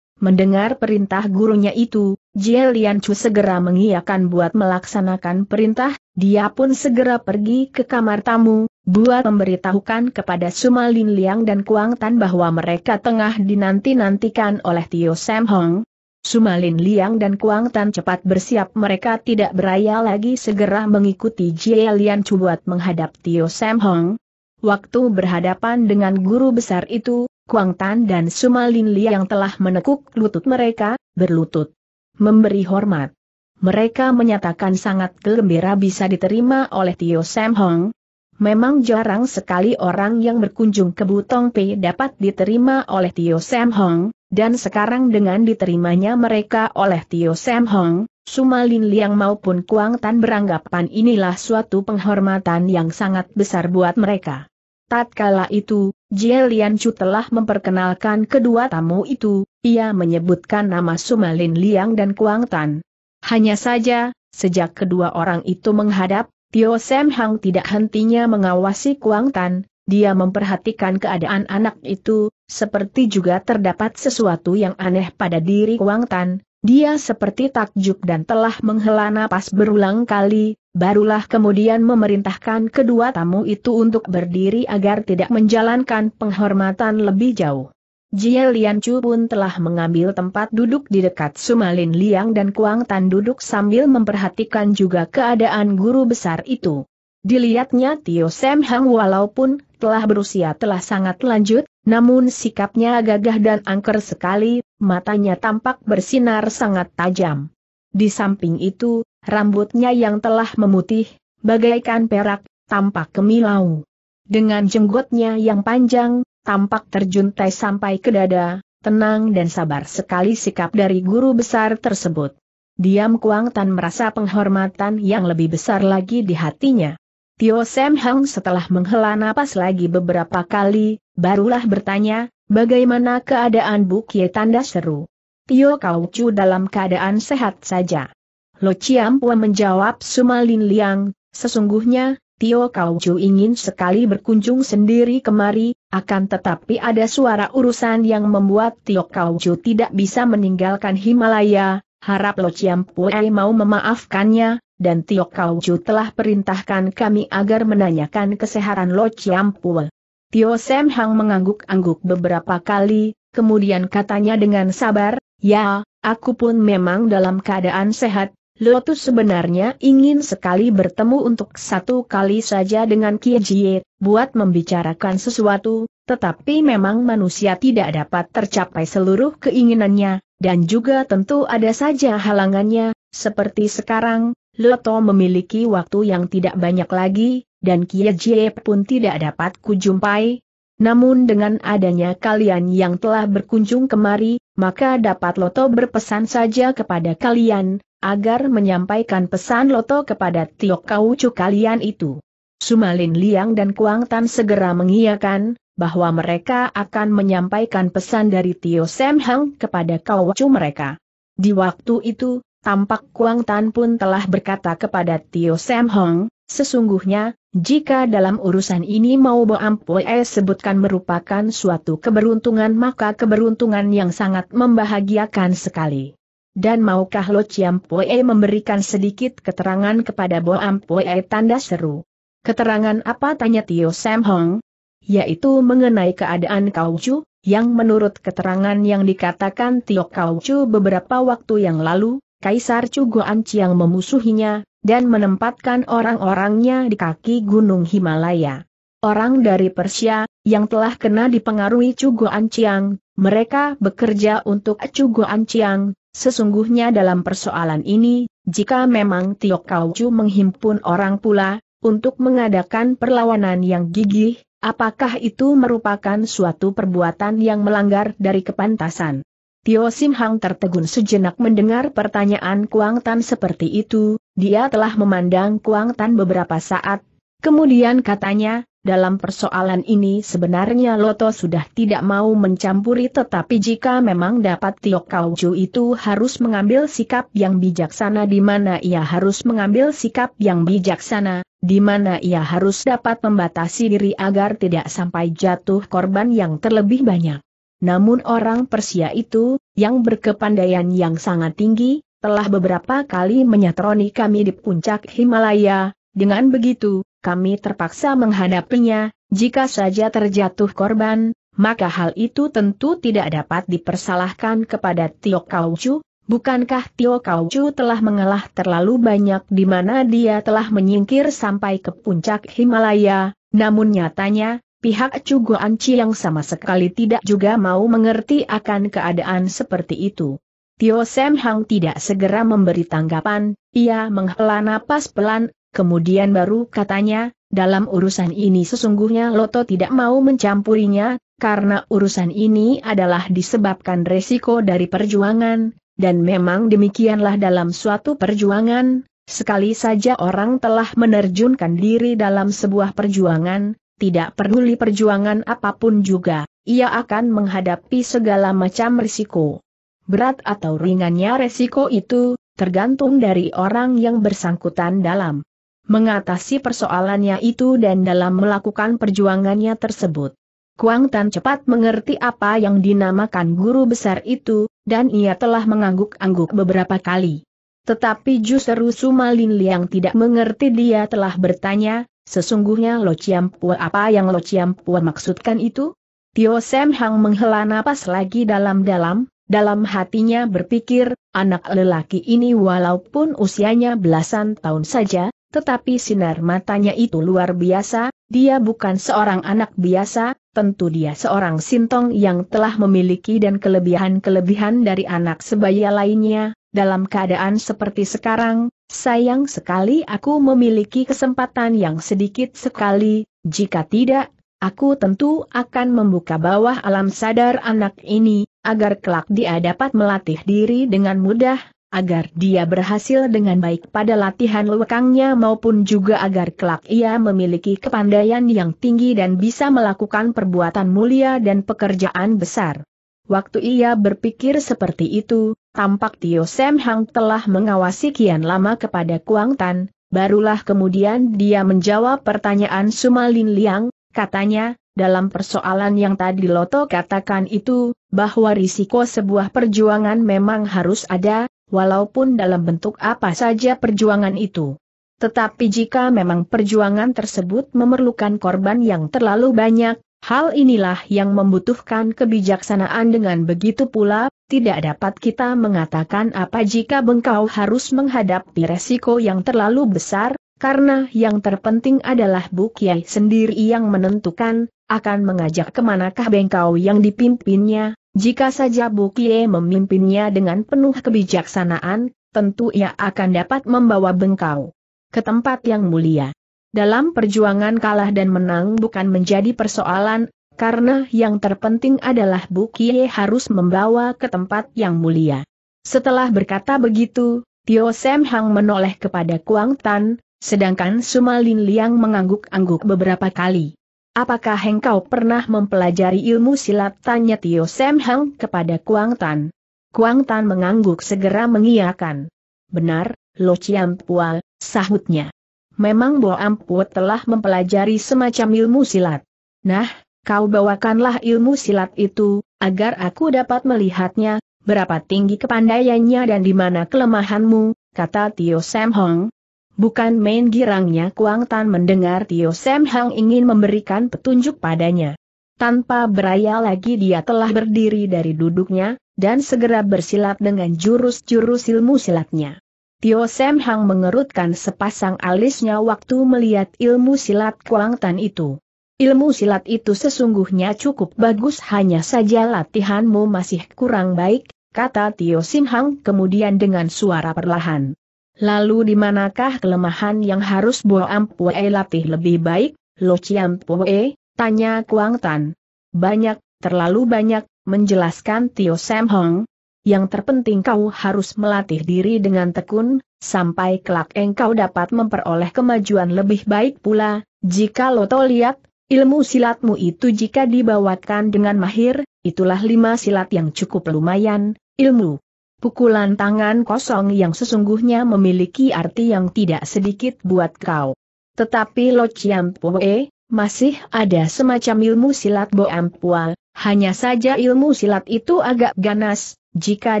[SPEAKER 1] Mendengar perintah gurunya itu, Jie Lian Chu segera mengiyakan buat melaksanakan perintah, dia pun segera pergi ke kamar tamu, buat memberitahukan kepada Sumalin Liang dan Kuang Tan bahwa mereka tengah dinanti-nantikan oleh Tio Sam Hong, Sumalin Liang dan Kuang Tan cepat bersiap mereka tidak beraya lagi segera mengikuti Jie Lian Chu buat menghadap Tio Sam Hong. Waktu berhadapan dengan guru besar itu, Kuang Tan dan Sumalin Liang telah menekuk lutut mereka, berlutut. Memberi hormat. Mereka menyatakan sangat gembira bisa diterima oleh Tio Sam Hong, Memang jarang sekali orang yang berkunjung ke Butong Pei dapat diterima oleh Tio Sam Hong, dan sekarang dengan diterimanya mereka oleh Tio Sam Hong, Sumalin Liang maupun Kuang Tan beranggapan inilah suatu penghormatan yang sangat besar buat mereka. Tatkala itu, Jie Lian Chu telah memperkenalkan kedua tamu itu, ia menyebutkan nama Sumalin Liang dan Kuang Tan. Hanya saja, sejak kedua orang itu menghadap, Tio Sam Hang tidak hentinya mengawasi Kuang Tan, dia memperhatikan keadaan anak itu, seperti juga terdapat sesuatu yang aneh pada diri Kuang Tan, dia seperti takjub dan telah menghela napas berulang kali, barulah kemudian memerintahkan kedua tamu itu untuk berdiri agar tidak menjalankan penghormatan lebih jauh. Jie Lian Chu pun telah mengambil tempat duduk di dekat Sumalin Liang dan Kuang Tan duduk sambil memperhatikan juga keadaan guru besar itu. Dilihatnya Tio Semhang Hang walaupun telah berusia telah sangat lanjut, namun sikapnya gagah dan angker sekali, matanya tampak bersinar sangat tajam. Di samping itu, rambutnya yang telah memutih, bagaikan perak, tampak kemilau. Dengan jenggotnya yang panjang, tampak terjuntai sampai ke dada, tenang dan sabar sekali sikap dari guru besar tersebut. Diam Kuang Tan merasa penghormatan yang lebih besar lagi di hatinya. Tio Sam Hang setelah menghela napas lagi beberapa kali, barulah bertanya, bagaimana keadaan Bu Kie tanda seru. Tio Kau Chu dalam keadaan sehat saja. Lo Chiam Pua menjawab Sumalin Liang, sesungguhnya, Tio Kau Chu ingin sekali berkunjung sendiri kemari, akan tetapi ada suara urusan yang membuat Tio Kauju tidak bisa meninggalkan Himalaya, harap Lo Pue mau memaafkannya, dan Tio Kauju telah perintahkan kami agar menanyakan kesehatan Lo Pue. Tio Sam Hang mengangguk-angguk beberapa kali, kemudian katanya dengan sabar, ya, aku pun memang dalam keadaan sehat, Lotus sebenarnya ingin sekali bertemu untuk satu kali saja dengan Kia Jie, buat membicarakan sesuatu, tetapi memang manusia tidak dapat tercapai seluruh keinginannya, dan juga tentu ada saja halangannya, seperti sekarang, Loto memiliki waktu yang tidak banyak lagi, dan Kie Jie pun tidak dapat kujumpai. Namun dengan adanya kalian yang telah berkunjung kemari, maka dapat Loto berpesan saja kepada kalian, agar menyampaikan pesan Loto kepada Tio Kaucu kalian itu. Sumalin Liang dan Kuang Tan segera mengiyakan, bahwa mereka akan menyampaikan pesan dari Tio Sam Hang kepada Kaucu mereka. Di waktu itu, tampak Kuang Tan pun telah berkata kepada Tio Sam Hang, sesungguhnya, jika dalam urusan ini mau Boampue eh, sebutkan merupakan suatu keberuntungan maka keberuntungan yang sangat membahagiakan sekali dan maukah Lo Chiam Poe memberikan sedikit keterangan kepada Bo Am Poe tanda seru. Keterangan apa tanya Tio Sam Hong? Yaitu mengenai keadaan Kau Chu, yang menurut keterangan yang dikatakan Tio Kau Chu beberapa waktu yang lalu, Kaisar Goan Chiang memusuhinya, dan menempatkan orang-orangnya di kaki Gunung Himalaya. Orang dari Persia, yang telah kena dipengaruhi Goan Chiang, mereka bekerja untuk Goan Chiang, Sesungguhnya dalam persoalan ini, jika memang Tio Kaucu menghimpun orang pula, untuk mengadakan perlawanan yang gigih, apakah itu merupakan suatu perbuatan yang melanggar dari kepantasan? Tio Sim Hang tertegun sejenak mendengar pertanyaan Kuang Tan seperti itu, dia telah memandang Kuang Tan beberapa saat, kemudian katanya, dalam persoalan ini sebenarnya Loto sudah tidak mau mencampuri tetapi jika memang dapat Tio Kauju itu harus mengambil sikap yang bijaksana di mana ia harus mengambil sikap yang bijaksana, di mana ia harus dapat membatasi diri agar tidak sampai jatuh korban yang terlebih banyak. Namun orang Persia itu, yang berkepandaian yang sangat tinggi, telah beberapa kali menyatroni kami di puncak Himalaya, dengan begitu, kami terpaksa menghadapinya, jika saja terjatuh korban, maka hal itu tentu tidak dapat dipersalahkan kepada Tio Chu. bukankah Tio Chu telah mengalah terlalu banyak di mana dia telah menyingkir sampai ke puncak Himalaya, namun nyatanya, pihak Chi yang sama sekali tidak juga mau mengerti akan keadaan seperti itu. Tio Sem Hang tidak segera memberi tanggapan, ia menghela napas pelan, Kemudian baru katanya, dalam urusan ini sesungguhnya Loto tidak mau mencampurinya, karena urusan ini adalah disebabkan resiko dari perjuangan, dan memang demikianlah dalam suatu perjuangan, sekali saja orang telah menerjunkan diri dalam sebuah perjuangan, tidak peduli perjuangan apapun juga, ia akan menghadapi segala macam risiko. Berat atau ringannya resiko itu, tergantung dari orang yang bersangkutan dalam mengatasi persoalannya itu dan dalam melakukan perjuangannya tersebut. Kuang Tan cepat mengerti apa yang dinamakan guru besar itu, dan ia telah mengangguk-angguk beberapa kali. Tetapi justru Lin Liang tidak mengerti dia telah bertanya, sesungguhnya Lo Chiam Pua apa yang Lo Chiam Pua maksudkan itu? Tio Sam Hang menghela napas lagi dalam-dalam, dalam hatinya berpikir, anak lelaki ini walaupun usianya belasan tahun saja, tetapi sinar matanya itu luar biasa, dia bukan seorang anak biasa, tentu dia seorang sintong yang telah memiliki dan kelebihan-kelebihan dari anak sebaya lainnya, dalam keadaan seperti sekarang, sayang sekali aku memiliki kesempatan yang sedikit sekali, jika tidak, aku tentu akan membuka bawah alam sadar anak ini, agar kelak dia dapat melatih diri dengan mudah, agar dia berhasil dengan baik pada latihan lekangnya maupun juga agar kelak ia memiliki kepandaian yang tinggi dan bisa melakukan perbuatan mulia dan pekerjaan besar. Waktu ia berpikir seperti itu, tampak Tio Sam Hang telah mengawasi kian lama kepada Kuang Tan, barulah kemudian dia menjawab pertanyaan Sumalin Liang, katanya, dalam persoalan yang tadi Loto katakan itu, bahwa risiko sebuah perjuangan memang harus ada, walaupun dalam bentuk apa saja perjuangan itu. Tetapi jika memang perjuangan tersebut memerlukan korban yang terlalu banyak, hal inilah yang membutuhkan kebijaksanaan dengan begitu pula, tidak dapat kita mengatakan apa jika bengkau harus menghadapi resiko yang terlalu besar, karena yang terpenting adalah Bukyai sendiri yang menentukan, akan mengajak kemanakah bengkau yang dipimpinnya, jika saja Bukie memimpinnya dengan penuh kebijaksanaan, tentu ia akan dapat membawa bengkau ke tempat yang mulia. Dalam perjuangan kalah dan menang bukan menjadi persoalan, karena yang terpenting adalah Bukie harus membawa ke tempat yang mulia. Setelah berkata begitu, Tio Sem Hang menoleh kepada Kuang Tan, sedangkan Sumalin Liang mengangguk-angguk beberapa kali apakah engkau pernah mempelajari ilmu silat tanya Tio Sam Hang kepada Kuang Tan. Kuang Tan mengangguk segera mengiyakan. Benar, Lo Chiam Pua, sahutnya. Memang Bo Ampu telah mempelajari semacam ilmu silat. Nah, kau bawakanlah ilmu silat itu, agar aku dapat melihatnya, berapa tinggi kepandaiannya dan di mana kelemahanmu, kata Tio Sam Hong, Bukan main girangnya Kuang Tan mendengar Tio Sam Hang ingin memberikan petunjuk padanya. Tanpa beraya lagi dia telah berdiri dari duduknya, dan segera bersilat dengan jurus-jurus ilmu silatnya. Tio Sam Hang mengerutkan sepasang alisnya waktu melihat ilmu silat Kuang Tan itu. Ilmu silat itu sesungguhnya cukup bagus hanya saja latihanmu masih kurang baik, kata Tio Sim Hang kemudian dengan suara perlahan. Lalu di manakah kelemahan yang harus Bo Ampue latih lebih baik, Lo Chiam Pue, tanya Kuang Tan. Banyak, terlalu banyak, menjelaskan Tio Sam Hong. Yang terpenting kau harus melatih diri dengan tekun, sampai kelak engkau dapat memperoleh kemajuan lebih baik pula, jika lo to lihat, ilmu silatmu itu jika dibawakan dengan mahir, itulah lima silat yang cukup lumayan, ilmu Pukulan tangan kosong yang sesungguhnya memiliki arti yang tidak sedikit buat kau. Tetapi Lo Chiam Poe, masih ada semacam ilmu silat Bo Ampua, hanya saja ilmu silat itu agak ganas, jika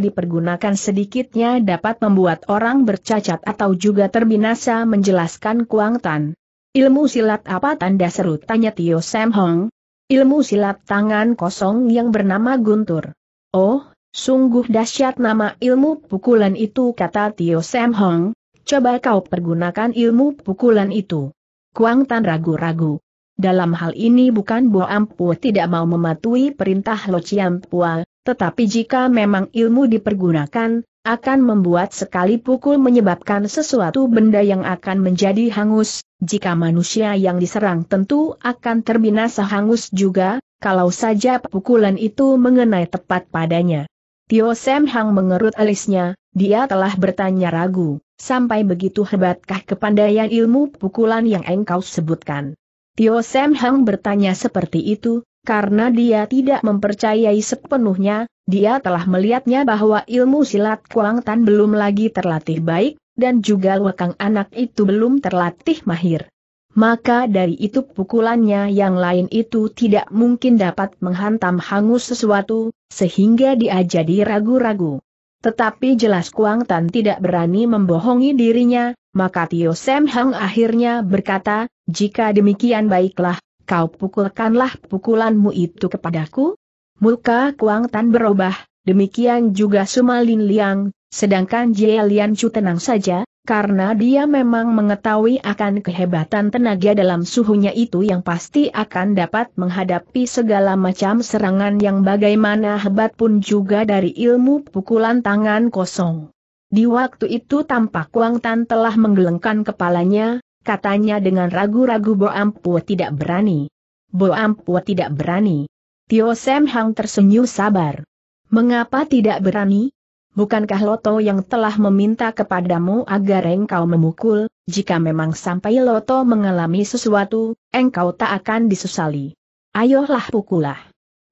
[SPEAKER 1] dipergunakan sedikitnya dapat membuat orang bercacat atau juga terbinasa menjelaskan Kuang Tan. Ilmu silat apa tanda seru tanya Tio Sam Hong? Ilmu silat tangan kosong yang bernama Guntur. Oh, Sungguh dahsyat nama ilmu pukulan itu kata Tio Sam Hong, coba kau pergunakan ilmu pukulan itu. Kuang Tan ragu-ragu. Dalam hal ini bukan Bo Ampu tidak mau mematuhi perintah Lo Chiam Pua, tetapi jika memang ilmu dipergunakan, akan membuat sekali pukul menyebabkan sesuatu benda yang akan menjadi hangus, jika manusia yang diserang tentu akan terbinasa hangus juga, kalau saja pukulan itu mengenai tepat padanya. Tio Sem Hang mengerut alisnya, dia telah bertanya ragu, sampai begitu hebatkah kepandaian ilmu pukulan yang engkau sebutkan. Tio Sem Hang bertanya seperti itu, karena dia tidak mempercayai sepenuhnya, dia telah melihatnya bahwa ilmu silat Kuang Tan belum lagi terlatih baik, dan juga Lekang anak itu belum terlatih mahir maka dari itu pukulannya yang lain itu tidak mungkin dapat menghantam hangus sesuatu, sehingga dia jadi ragu-ragu. Tetapi jelas Kuang Tan tidak berani membohongi dirinya, maka Tio Sam Hang akhirnya berkata, jika demikian baiklah, kau pukulkanlah pukulanmu itu kepadaku. Muka Kuang Tan berubah, demikian juga Sumalin Liang, sedangkan Jie Lian Chu tenang saja, karena dia memang mengetahui akan kehebatan tenaga dalam suhunya itu yang pasti akan dapat menghadapi segala macam serangan yang bagaimana hebat pun juga dari ilmu pukulan tangan kosong. Di waktu itu tampak Wang Tan telah menggelengkan kepalanya, katanya dengan ragu-ragu Bo Ampu tidak berani. Bo Ampu tidak berani. Tio Sem Hang tersenyum sabar. Mengapa tidak berani? bukankah Loto yang telah meminta kepadamu agar engkau memukul, jika memang sampai Loto mengalami sesuatu, engkau tak akan disesali. Ayolah pukulah.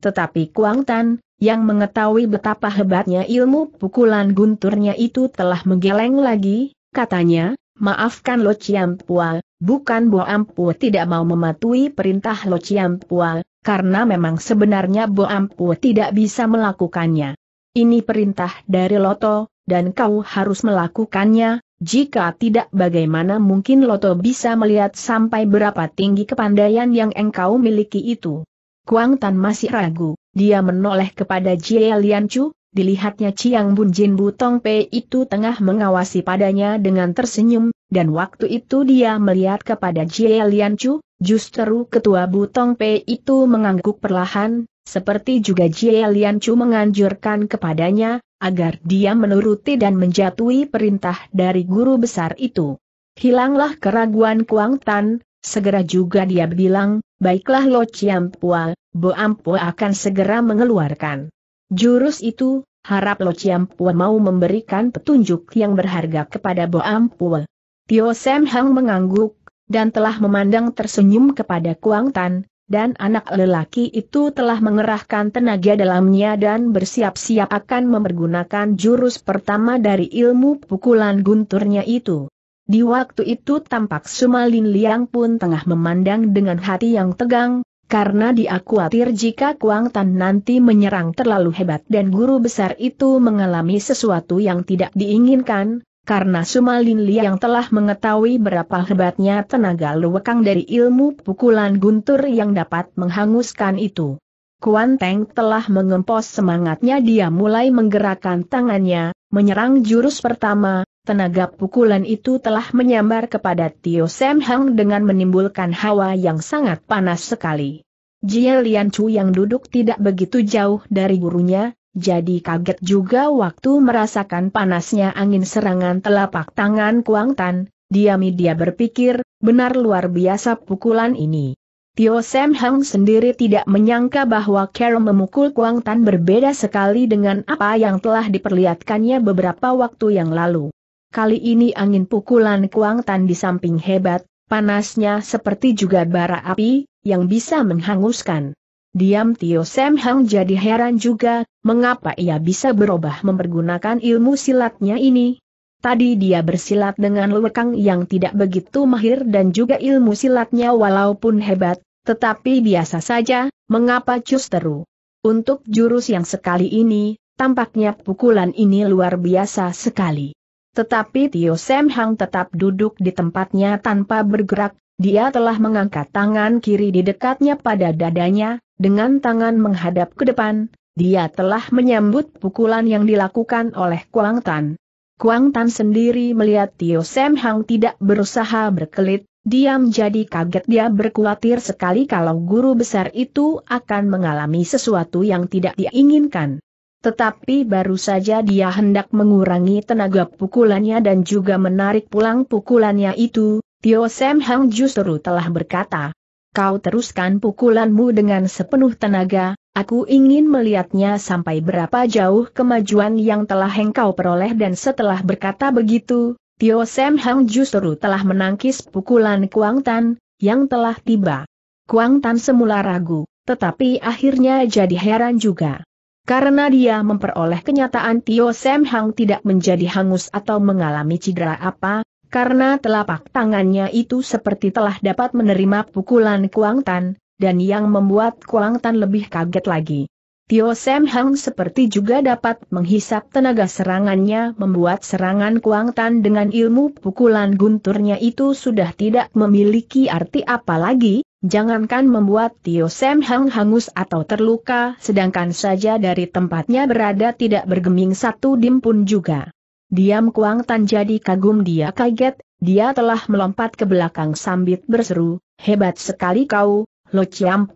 [SPEAKER 1] Tetapi Kuang Tan, yang mengetahui betapa hebatnya ilmu pukulan gunturnya itu telah menggeleng lagi, katanya, maafkan Lo Chiam Pua. bukan Bo Ampu tidak mau mematuhi perintah Lo Chiam Pua, karena memang sebenarnya Bo Ampu tidak bisa melakukannya. Ini perintah dari Loto, dan kau harus melakukannya, jika tidak bagaimana mungkin Loto bisa melihat sampai berapa tinggi kepandaian yang engkau miliki itu. Kuang Tan masih ragu, dia menoleh kepada Jie Lian Chu, dilihatnya Chiang Bun Jin Butong Pei itu tengah mengawasi padanya dengan tersenyum, dan waktu itu dia melihat kepada Jie Lian Chu, justru ketua Butong Pei itu mengangguk perlahan, seperti juga Jie Lian Chu menganjurkan kepadanya, agar dia menuruti dan menjatuhi perintah dari guru besar itu. Hilanglah keraguan Kuang Tan, segera juga dia bilang, baiklah Lo Chiam Pua, Bo Ampua akan segera mengeluarkan. Jurus itu, harap Lo Chiam Pua mau memberikan petunjuk yang berharga kepada Boam Pua. Tio Sam Hang mengangguk, dan telah memandang tersenyum kepada Kuang Tan, dan anak lelaki itu telah mengerahkan tenaga dalamnya dan bersiap-siap akan mempergunakan jurus pertama dari ilmu pukulan gunturnya itu. Di waktu itu tampak Sumalin Liang pun tengah memandang dengan hati yang tegang, karena dia khawatir jika Kuang Tan nanti menyerang terlalu hebat dan guru besar itu mengalami sesuatu yang tidak diinginkan, karena Sumalin Li yang telah mengetahui berapa hebatnya tenaga luwekang dari ilmu pukulan guntur yang dapat menghanguskan itu. Kuan Teng telah mengempos semangatnya dia mulai menggerakkan tangannya, menyerang jurus pertama, Tenaga pukulan itu telah menyambar kepada Tio Sam Hang dengan menimbulkan hawa yang sangat panas sekali. Jie Lian Chu yang duduk tidak begitu jauh dari gurunya, jadi kaget juga waktu merasakan panasnya angin serangan telapak tangan Kuang Tan, diami dia berpikir, benar luar biasa pukulan ini. Tio Sam Hang sendiri tidak menyangka bahwa Carol memukul Kuang Tan berbeda sekali dengan apa yang telah diperlihatkannya beberapa waktu yang lalu kali ini angin pukulan Kuang Tan di samping hebat, panasnya seperti juga bara api, yang bisa menghanguskan. Diam Tio Sam Hang jadi heran juga, mengapa ia bisa berubah mempergunakan ilmu silatnya ini. Tadi dia bersilat dengan lekang yang tidak begitu mahir dan juga ilmu silatnya walaupun hebat, tetapi biasa saja, mengapa justru. Untuk jurus yang sekali ini, tampaknya pukulan ini luar biasa sekali. Tetapi Tio Sem Hang tetap duduk di tempatnya tanpa bergerak, dia telah mengangkat tangan kiri di dekatnya pada dadanya, dengan tangan menghadap ke depan, dia telah menyambut pukulan yang dilakukan oleh Kuang Tan. Kuang Tan sendiri melihat Tio Sem Hang tidak berusaha berkelit, dia menjadi kaget dia berkhawatir sekali kalau guru besar itu akan mengalami sesuatu yang tidak diinginkan. Tetapi baru saja dia hendak mengurangi tenaga pukulannya dan juga menarik pulang pukulannya itu, Tio Sam Hang justru telah berkata, Kau teruskan pukulanmu dengan sepenuh tenaga, aku ingin melihatnya sampai berapa jauh kemajuan yang telah engkau peroleh dan setelah berkata begitu, Tio Sam Hang justru telah menangkis pukulan Kuang Tan, yang telah tiba. Kuang Tan semula ragu, tetapi akhirnya jadi heran juga. Karena dia memperoleh kenyataan Tio Sam Hang tidak menjadi hangus atau mengalami cedera apa, karena telapak tangannya itu seperti telah dapat menerima pukulan Kuang Tan, dan yang membuat Kuang Tan lebih kaget lagi Tio Sam Hang seperti juga dapat menghisap tenaga serangannya membuat serangan Kuang Tan dengan ilmu pukulan gunturnya itu sudah tidak memiliki arti apa lagi, jangankan membuat Tio Sam Hang hangus atau terluka sedangkan saja dari tempatnya berada tidak bergeming satu dim pun juga. Diam Kuang Tan jadi kagum dia kaget, dia telah melompat ke belakang sambil berseru, hebat sekali kau, Lo Chiam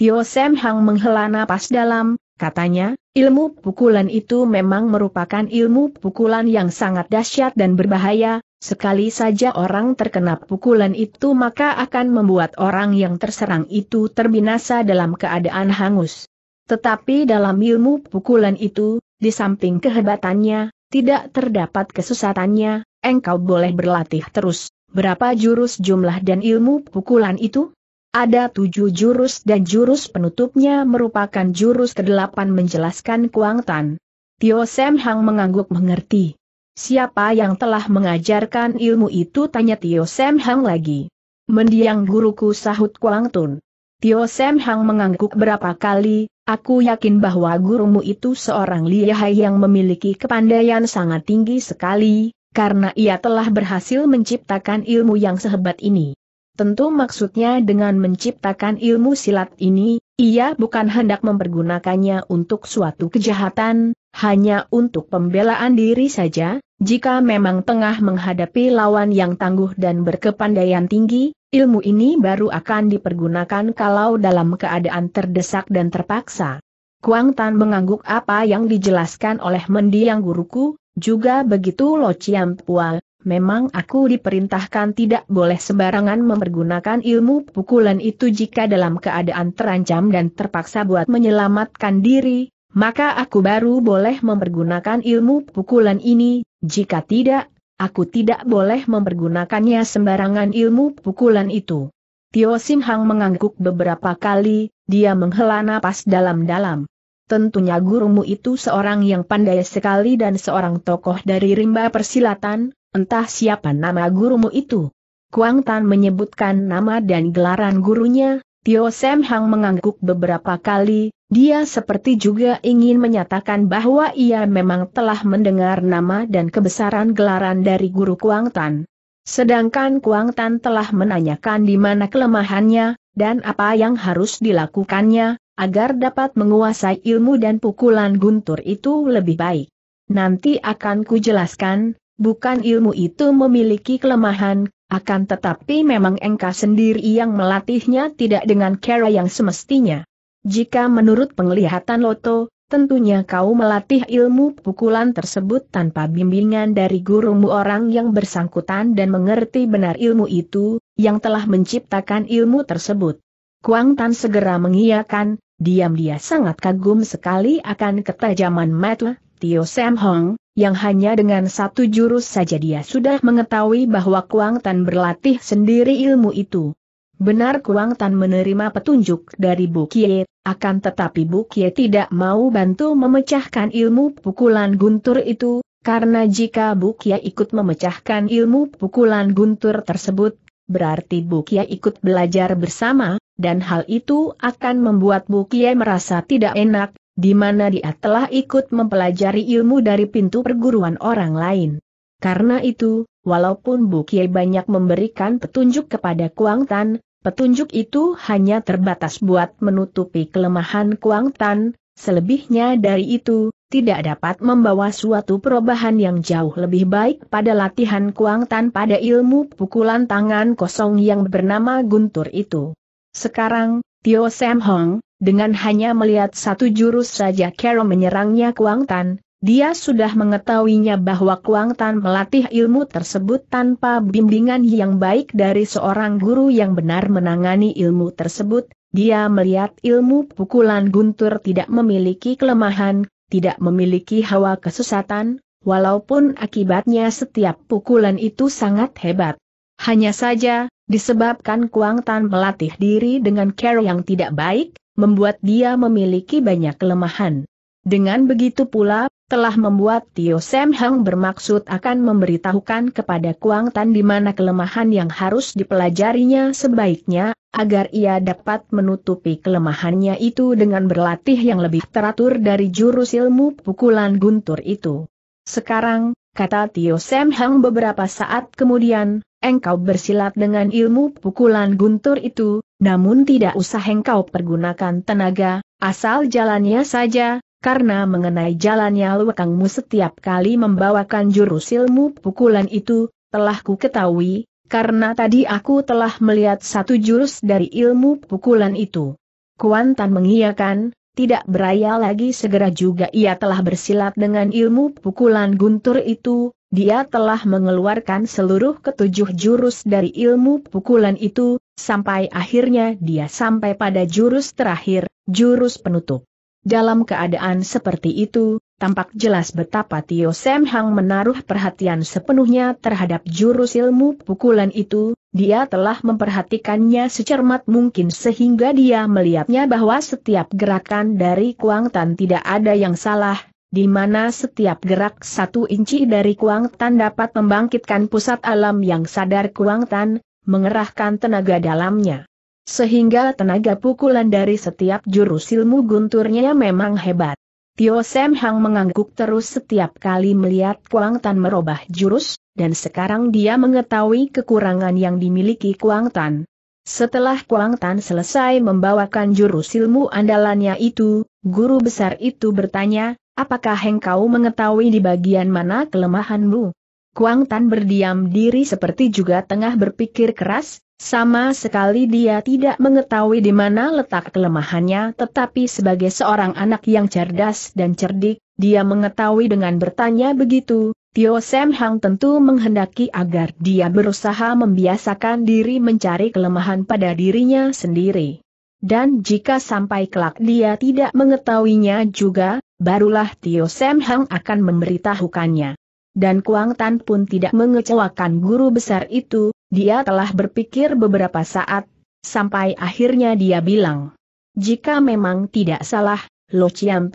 [SPEAKER 1] Tio Sem Hang menghela napas dalam, katanya, ilmu pukulan itu memang merupakan ilmu pukulan yang sangat dahsyat dan berbahaya, sekali saja orang terkena pukulan itu maka akan membuat orang yang terserang itu terbinasa dalam keadaan hangus. Tetapi dalam ilmu pukulan itu, di samping kehebatannya, tidak terdapat kesesatannya. engkau boleh berlatih terus. Berapa jurus jumlah dan ilmu pukulan itu? Ada tujuh jurus dan jurus penutupnya merupakan jurus ke-8 menjelaskan Kuang Tan. Tio Sem Hang mengangguk mengerti. Siapa yang telah mengajarkan ilmu itu tanya Tio Sem Hang lagi. Mendiang guruku sahut Kuang Tun. Tio Sem Hang mengangguk berapa kali, aku yakin bahwa gurumu itu seorang lihai yang memiliki kepandaian sangat tinggi sekali, karena ia telah berhasil menciptakan ilmu yang sehebat ini. Tentu maksudnya dengan menciptakan ilmu silat ini, ia bukan hendak mempergunakannya untuk suatu kejahatan, hanya untuk pembelaan diri saja, jika memang tengah menghadapi lawan yang tangguh dan berkepandaian tinggi, ilmu ini baru akan dipergunakan kalau dalam keadaan terdesak dan terpaksa. Kuang Tan mengangguk apa yang dijelaskan oleh mendiang guruku, juga begitu Lo Chiam Pua, Memang aku diperintahkan tidak boleh sembarangan mempergunakan ilmu pukulan itu jika dalam keadaan terancam dan terpaksa buat menyelamatkan diri, maka aku baru boleh mempergunakan ilmu pukulan ini, jika tidak, aku tidak boleh mempergunakannya sembarangan ilmu pukulan itu. Tio Sim Hang mengangguk beberapa kali, dia menghela napas dalam-dalam. Tentunya gurumu itu seorang yang pandai sekali dan seorang tokoh dari rimba persilatan, Entah siapa nama gurumu itu. Kuang Tan menyebutkan nama dan gelaran gurunya, Tio Sem Hang mengangguk beberapa kali, dia seperti juga ingin menyatakan bahwa ia memang telah mendengar nama dan kebesaran gelaran dari guru Kuang Tan. Sedangkan Kuang Tan telah menanyakan di mana kelemahannya, dan apa yang harus dilakukannya, agar dapat menguasai ilmu dan pukulan guntur itu lebih baik. Nanti akan kujelaskan, Bukan ilmu itu memiliki kelemahan, akan tetapi memang engkau sendiri yang melatihnya tidak dengan cara yang semestinya. Jika menurut penglihatan Loto, tentunya kau melatih ilmu pukulan tersebut tanpa bimbingan dari gurumu orang yang bersangkutan dan mengerti benar ilmu itu, yang telah menciptakan ilmu tersebut. Kuang Tan segera mengiyakan, diam dia sangat kagum sekali akan ketajaman Matwe, Tio Sam Hong, yang hanya dengan satu jurus saja dia sudah mengetahui bahwa Kuang Tan berlatih sendiri ilmu itu. Benar Kuang Tan menerima petunjuk dari Bu Kie, akan tetapi Bu Kie tidak mau bantu memecahkan ilmu pukulan guntur itu, karena jika Bu Kie ikut memecahkan ilmu pukulan guntur tersebut, berarti Bu Kie ikut belajar bersama, dan hal itu akan membuat Bu Kie merasa tidak enak, di mana dia telah ikut mempelajari ilmu dari pintu perguruan orang lain. Karena itu, walaupun Bukie banyak memberikan petunjuk kepada Kuang Tan, petunjuk itu hanya terbatas buat menutupi kelemahan Kuang Tan, selebihnya dari itu, tidak dapat membawa suatu perubahan yang jauh lebih baik pada latihan Kuang Tan pada ilmu pukulan tangan kosong yang bernama Guntur itu. Sekarang, Tio Sam Hong, dengan hanya melihat satu jurus saja Carol menyerangnya Kuang Tan, dia sudah mengetahuinya bahwa Kuang Tan melatih ilmu tersebut tanpa bimbingan yang baik dari seorang guru yang benar menangani ilmu tersebut, dia melihat ilmu pukulan guntur tidak memiliki kelemahan, tidak memiliki hawa kesesatan, walaupun akibatnya setiap pukulan itu sangat hebat. Hanya saja, disebabkan Kuang Tan melatih diri dengan Carol yang tidak baik, membuat dia memiliki banyak kelemahan. Dengan begitu pula, telah membuat Tio Sam Hang bermaksud akan memberitahukan kepada Kuang Tan di mana kelemahan yang harus dipelajarinya sebaiknya, agar ia dapat menutupi kelemahannya itu dengan berlatih yang lebih teratur dari jurus ilmu pukulan guntur itu. Sekarang, kata Tio Sam Hang beberapa saat kemudian, engkau bersilat dengan ilmu pukulan guntur itu, namun tidak usah engkau pergunakan tenaga, asal jalannya saja, karena mengenai jalannya kamu setiap kali membawakan jurus ilmu pukulan itu, telah ku ketahui, karena tadi aku telah melihat satu jurus dari ilmu pukulan itu. Kuantan Tan mengiyakan, tidak beraya lagi segera juga ia telah bersilat dengan ilmu pukulan guntur itu, dia telah mengeluarkan seluruh ketujuh jurus dari ilmu pukulan itu, sampai akhirnya dia sampai pada jurus terakhir, jurus penutup. Dalam keadaan seperti itu, tampak jelas betapa Tio Sam Hang menaruh perhatian sepenuhnya terhadap jurus ilmu pukulan itu, dia telah memperhatikannya secermat mungkin sehingga dia melihatnya bahwa setiap gerakan dari Kuang Tan tidak ada yang salah, di mana setiap gerak satu inci dari Kuang Tan dapat membangkitkan pusat alam yang sadar Kuang Tan, mengerahkan tenaga dalamnya. Sehingga tenaga pukulan dari setiap jurus ilmu gunturnya memang hebat. Tio Sem Hang mengangguk terus setiap kali melihat Kuang Tan merubah jurus, dan sekarang dia mengetahui kekurangan yang dimiliki Kuang Tan. Setelah Kuang Tan selesai membawakan jurus ilmu andalannya itu, guru besar itu bertanya, apakah engkau mengetahui di bagian mana kelemahanmu? Kuang Tan berdiam diri seperti juga tengah berpikir keras, sama sekali dia tidak mengetahui di mana letak kelemahannya tetapi sebagai seorang anak yang cerdas dan cerdik, dia mengetahui dengan bertanya begitu, Tio Sam Hang tentu menghendaki agar dia berusaha membiasakan diri mencari kelemahan pada dirinya sendiri. Dan jika sampai kelak dia tidak mengetahuinya juga, barulah Tio Sam Hang akan memberitahukannya. Dan Kuang Tan pun tidak mengecewakan guru besar itu, dia telah berpikir beberapa saat, sampai akhirnya dia bilang, jika memang tidak salah, Lo Chiam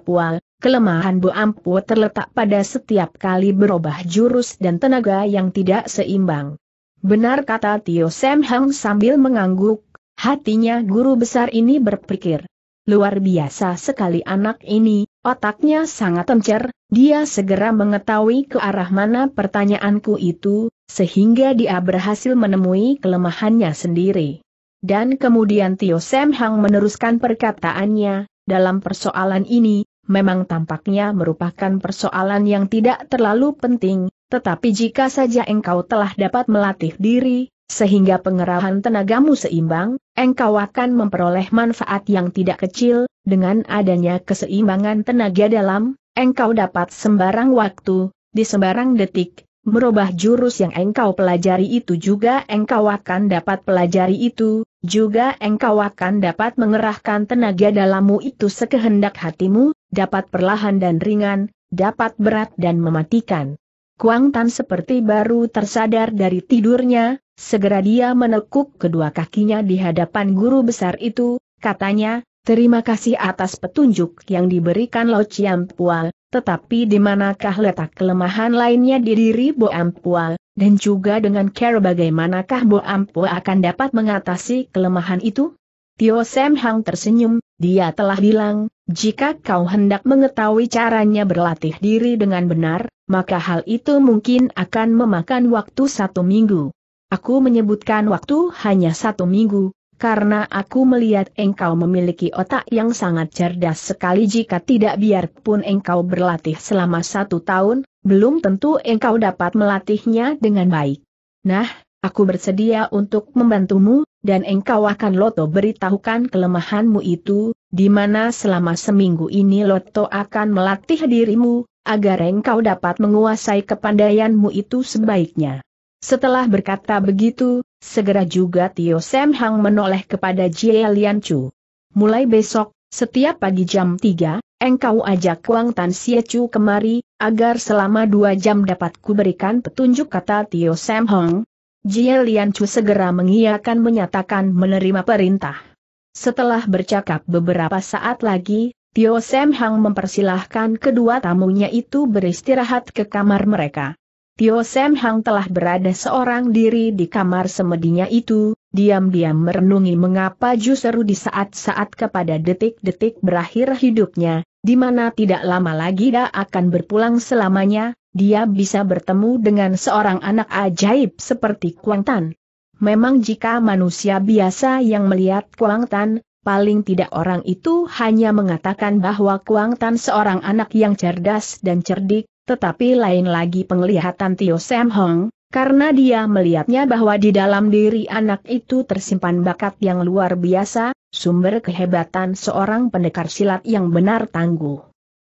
[SPEAKER 1] kelemahan Bu Ampu terletak pada setiap kali berubah jurus dan tenaga yang tidak seimbang. Benar kata Tio Sam Hang sambil mengangguk, hatinya guru besar ini berpikir. Luar biasa sekali anak ini, otaknya sangat encer, dia segera mengetahui ke arah mana pertanyaanku itu, sehingga dia berhasil menemui kelemahannya sendiri. Dan kemudian Tio Sam Hang meneruskan perkataannya, dalam persoalan ini, memang tampaknya merupakan persoalan yang tidak terlalu penting, tetapi jika saja engkau telah dapat melatih diri, sehingga pengerahan tenagamu seimbang, engkau akan memperoleh manfaat yang tidak kecil, dengan adanya keseimbangan tenaga dalam, engkau dapat sembarang waktu, di sembarang detik, merubah jurus yang engkau pelajari itu juga engkau akan dapat pelajari itu, juga engkau akan dapat mengerahkan tenaga dalammu itu sekehendak hatimu, dapat perlahan dan ringan, dapat berat dan mematikan. Kuang Tan seperti baru tersadar dari tidurnya, segera dia menekuk kedua kakinya di hadapan guru besar itu, katanya, terima kasih atas petunjuk yang diberikan Lo Chiam Pual, tetapi di manakah letak kelemahan lainnya di diri Bo Ampua, dan juga dengan cara bagaimanakah Bo Ampua akan dapat mengatasi kelemahan itu? Tio Sam Hang tersenyum, dia telah bilang, jika kau hendak mengetahui caranya berlatih diri dengan benar, maka hal itu mungkin akan memakan waktu satu minggu. Aku menyebutkan waktu hanya satu minggu, karena aku melihat engkau memiliki otak yang sangat cerdas sekali jika tidak biarpun engkau berlatih selama satu tahun, belum tentu engkau dapat melatihnya dengan baik. Nah, aku bersedia untuk membantumu, dan engkau akan Loto beritahukan kelemahanmu itu, di mana selama seminggu ini Loto akan melatih dirimu, agar engkau dapat menguasai kepandaianmu itu sebaiknya. Setelah berkata begitu, segera juga Tio Sam Hang menoleh kepada Jie Lian Chu. Mulai besok, setiap pagi jam 3, engkau ajak Wang Tan Sia Chu kemari, agar selama dua jam dapat kuberikan petunjuk kata Tio Sam Hang. Jie Lian Chu segera mengiyakan menyatakan menerima perintah. Setelah bercakap beberapa saat lagi, Tio Sam Hang mempersilahkan kedua tamunya itu beristirahat ke kamar mereka. Tio Sam Hang telah berada seorang diri di kamar semedinya itu, diam-diam merenungi mengapa justru di saat-saat kepada detik-detik berakhir hidupnya, di mana tidak lama lagi dia akan berpulang selamanya, dia bisa bertemu dengan seorang anak ajaib seperti Kuang Tan. Memang jika manusia biasa yang melihat Kuang Tan, paling tidak orang itu hanya mengatakan bahwa Kuang Tan seorang anak yang cerdas dan cerdik, tetapi lain lagi penglihatan Tio Sam Hong, karena dia melihatnya bahwa di dalam diri anak itu tersimpan bakat yang luar biasa, sumber kehebatan seorang pendekar silat yang benar tangguh.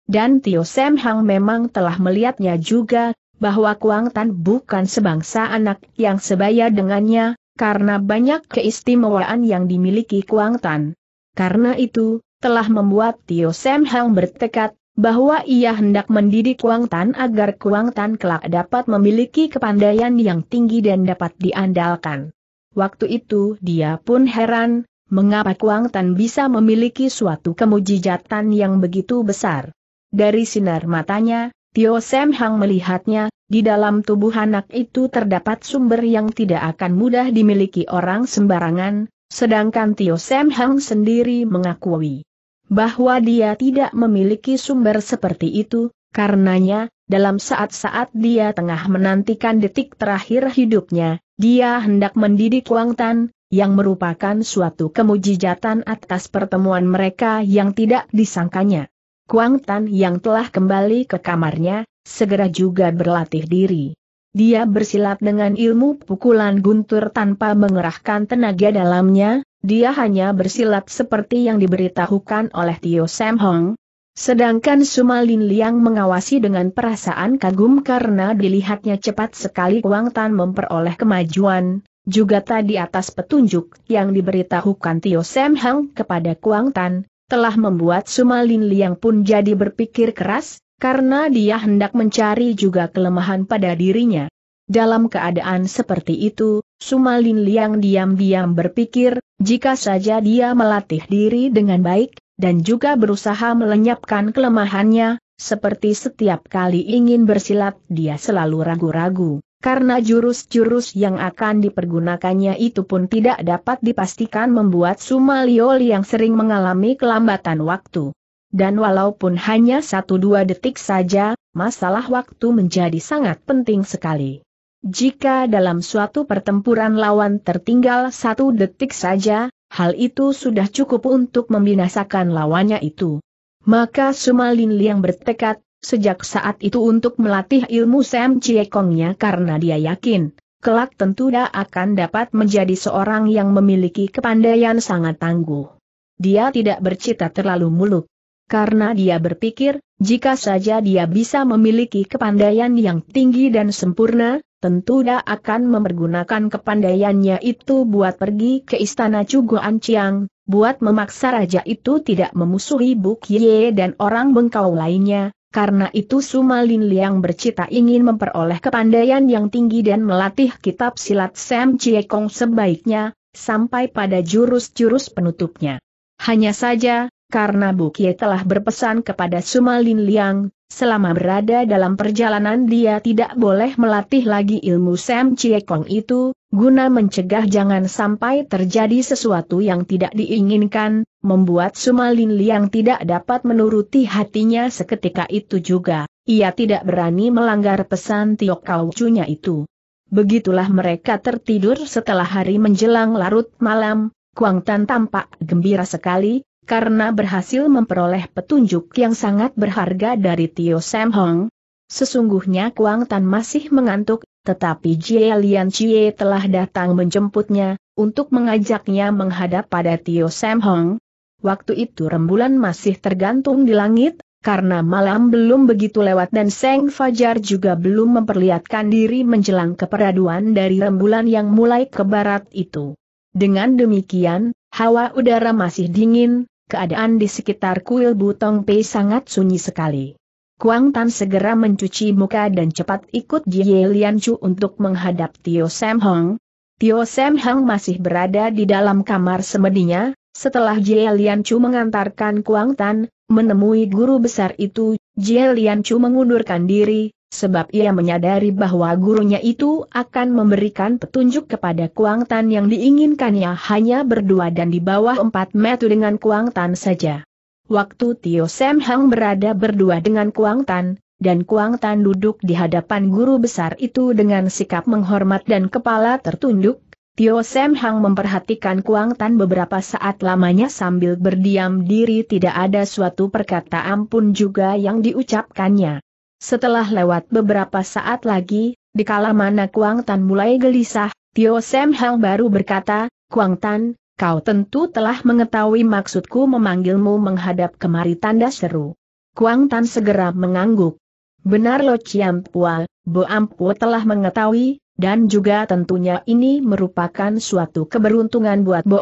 [SPEAKER 1] Dan Tio Sam Hong memang telah melihatnya juga, bahwa Kuang Tan bukan sebangsa anak yang sebaya dengannya, karena banyak keistimewaan yang dimiliki Kuang Tan. Karena itu, telah membuat Tio Sam Hang bertekad bahwa ia hendak mendidik Kuang Tan agar Kuang Tan kelak dapat memiliki kepandaian yang tinggi dan dapat diandalkan. Waktu itu dia pun heran, mengapa Kuang Tan bisa memiliki suatu kemujijatan yang begitu besar. Dari sinar matanya, Tio Sam Hang melihatnya, di dalam tubuh anak itu terdapat sumber yang tidak akan mudah dimiliki orang sembarangan, sedangkan Tio Sam Hang sendiri mengakui bahwa dia tidak memiliki sumber seperti itu, karenanya, dalam saat-saat dia tengah menantikan detik terakhir hidupnya, dia hendak mendidik Wang Tan, yang merupakan suatu kemujijatan atas pertemuan mereka yang tidak disangkanya. Kuang Tan yang telah kembali ke kamarnya, segera juga berlatih diri. Dia bersilat dengan ilmu pukulan guntur tanpa mengerahkan tenaga dalamnya, dia hanya bersilat seperti yang diberitahukan oleh Tio Sam Hong. Sedangkan Sumalin Liang mengawasi dengan perasaan kagum karena dilihatnya cepat sekali Wang Tan memperoleh kemajuan, juga tadi atas petunjuk yang diberitahukan Tio Sam Hang kepada Kuang Tan, telah membuat Sumalin Liang pun jadi berpikir keras, karena dia hendak mencari juga kelemahan pada dirinya. Dalam keadaan seperti itu, Sumalin Liang diam-diam berpikir, jika saja dia melatih diri dengan baik, dan juga berusaha melenyapkan kelemahannya, seperti setiap kali ingin bersilat dia selalu ragu-ragu, karena jurus-jurus yang akan dipergunakannya itu pun tidak dapat dipastikan membuat Sumalioli yang sering mengalami kelambatan waktu. Dan walaupun hanya satu dua detik saja, masalah waktu menjadi sangat penting sekali. Jika dalam suatu pertempuran lawan tertinggal satu detik saja, hal itu sudah cukup untuk membinasakan lawannya itu. Maka Sumalin Liang bertekad, sejak saat itu untuk melatih ilmu Sam Kongnya karena dia yakin, kelak tentu dia akan dapat menjadi seorang yang memiliki kepandaian sangat tangguh. Dia tidak bercita terlalu muluk. Karena dia berpikir, jika saja dia bisa memiliki kepandaian yang tinggi dan sempurna, tentu dia akan mempergunakan kepandaiannya itu buat pergi ke istana Cuguan Anciang, buat memaksa raja itu tidak memusuhi Buk Ye dan orang bengkau lainnya, karena itu Suma Lin Liang bercita ingin memperoleh kepandaian yang tinggi dan melatih kitab silat Sam Kong sebaiknya, sampai pada jurus-jurus penutupnya. Hanya saja, karena Bukie telah berpesan kepada Sumalin Liang, selama berada dalam perjalanan dia tidak boleh melatih lagi ilmu Sam Kong itu, guna mencegah jangan sampai terjadi sesuatu yang tidak diinginkan, membuat Sumalin Liang tidak dapat menuruti hatinya seketika itu juga, ia tidak berani melanggar pesan Tio Kau Cunya itu. Begitulah mereka tertidur setelah hari menjelang larut malam, Kuang Tan tampak gembira sekali, karena berhasil memperoleh petunjuk yang sangat berharga dari Tio Sam Hong. Sesungguhnya Kuang Tan masih mengantuk, tetapi Jie Lian Chie telah datang menjemputnya, untuk mengajaknya menghadap pada Tio Sam Hong. Waktu itu rembulan masih tergantung di langit, karena malam belum begitu lewat dan Seng Fajar juga belum memperlihatkan diri menjelang keperaduan dari rembulan yang mulai ke barat itu. Dengan demikian, hawa udara masih dingin, keadaan di sekitar kuil Butong Pei sangat sunyi sekali. Kuang Tan segera mencuci muka dan cepat ikut Jie Lian Chu untuk menghadap Tio Sam Hong. Tio Sam Hong masih berada di dalam kamar semedinya, setelah Jie Lian Chu mengantarkan Kuang Tan, menemui guru besar itu, Jie Lian Chu mengundurkan diri, sebab ia menyadari bahwa gurunya itu akan memberikan petunjuk kepada Kuang Tan yang diinginkannya hanya berdua dan di bawah empat metu dengan Kuang Tan saja. Waktu Tio Sam Hang berada berdua dengan Kuang Tan, dan Kuang Tan duduk di hadapan guru besar itu dengan sikap menghormat dan kepala tertunduk, Tio Sam Hang memperhatikan Kuang Tan beberapa saat lamanya sambil berdiam diri tidak ada suatu perkataan pun juga yang diucapkannya. Setelah lewat beberapa saat lagi, di kala mana Kuang Tan mulai gelisah, Tio Sam Hang baru berkata, Kuang Tan, kau tentu telah mengetahui maksudku memanggilmu menghadap kemari tanda seru. Kuang Tan segera mengangguk. Benar Lo Ciam Pua, Bo Ampu telah mengetahui, dan juga tentunya ini merupakan suatu keberuntungan buat Bo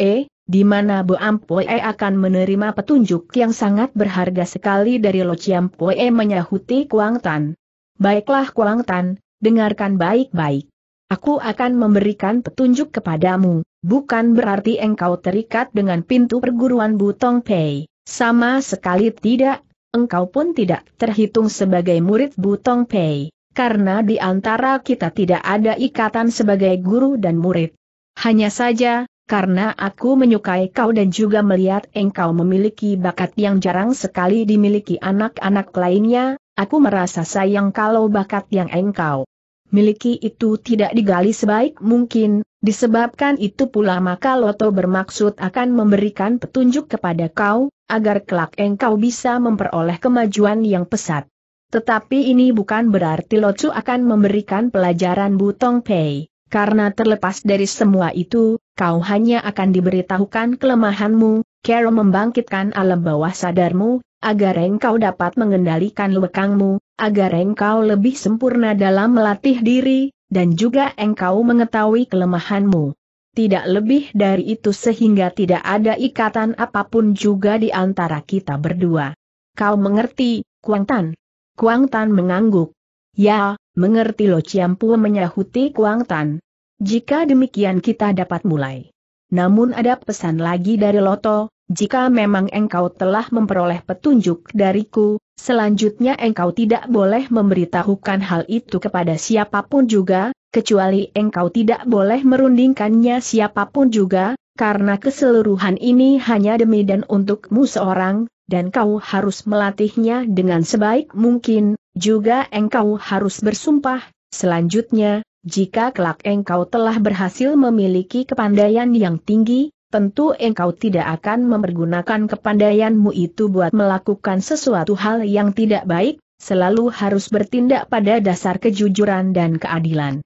[SPEAKER 1] eh? di mana Bo Ampoe akan menerima petunjuk yang sangat berharga sekali dari Lo Chiampoe menyahuti Kuang Tan. Baiklah Kuang Tan, dengarkan baik-baik. Aku akan memberikan petunjuk kepadamu, bukan berarti engkau terikat dengan pintu perguruan Butong Pei, sama sekali tidak, engkau pun tidak terhitung sebagai murid Butong Pei, karena di antara kita tidak ada ikatan sebagai guru dan murid. Hanya saja, karena aku menyukai kau dan juga melihat engkau memiliki bakat yang jarang sekali dimiliki anak-anak lainnya, aku merasa sayang kalau bakat yang engkau miliki itu tidak digali sebaik mungkin, disebabkan itu pula maka Loto bermaksud akan memberikan petunjuk kepada kau, agar kelak engkau bisa memperoleh kemajuan yang pesat. Tetapi ini bukan berarti Lotsu akan memberikan pelajaran Butong Pei karena terlepas dari semua itu, kau hanya akan diberitahukan kelemahanmu, Carol membangkitkan alam bawah sadarmu, agar engkau dapat mengendalikan lekangmu, agar engkau lebih sempurna dalam melatih diri, dan juga engkau mengetahui kelemahanmu. Tidak lebih dari itu sehingga tidak ada ikatan apapun juga di antara kita berdua. Kau mengerti, Kuang Tan? Kuang Tan mengangguk. Ya, Mengerti Lo Ciampu menyahuti Kuang Tan. Jika demikian kita dapat mulai. Namun ada pesan lagi dari Loto, jika memang engkau telah memperoleh petunjuk dariku, selanjutnya engkau tidak boleh memberitahukan hal itu kepada siapapun juga, kecuali engkau tidak boleh merundingkannya siapapun juga, karena keseluruhan ini hanya demi dan untukmu seorang, dan kau harus melatihnya dengan sebaik mungkin, juga engkau harus bersumpah, selanjutnya, jika kelak engkau telah berhasil memiliki kepandaian yang tinggi, tentu engkau tidak akan mempergunakan kepandaianmu itu buat melakukan sesuatu hal yang tidak baik, selalu harus bertindak pada dasar kejujuran dan keadilan.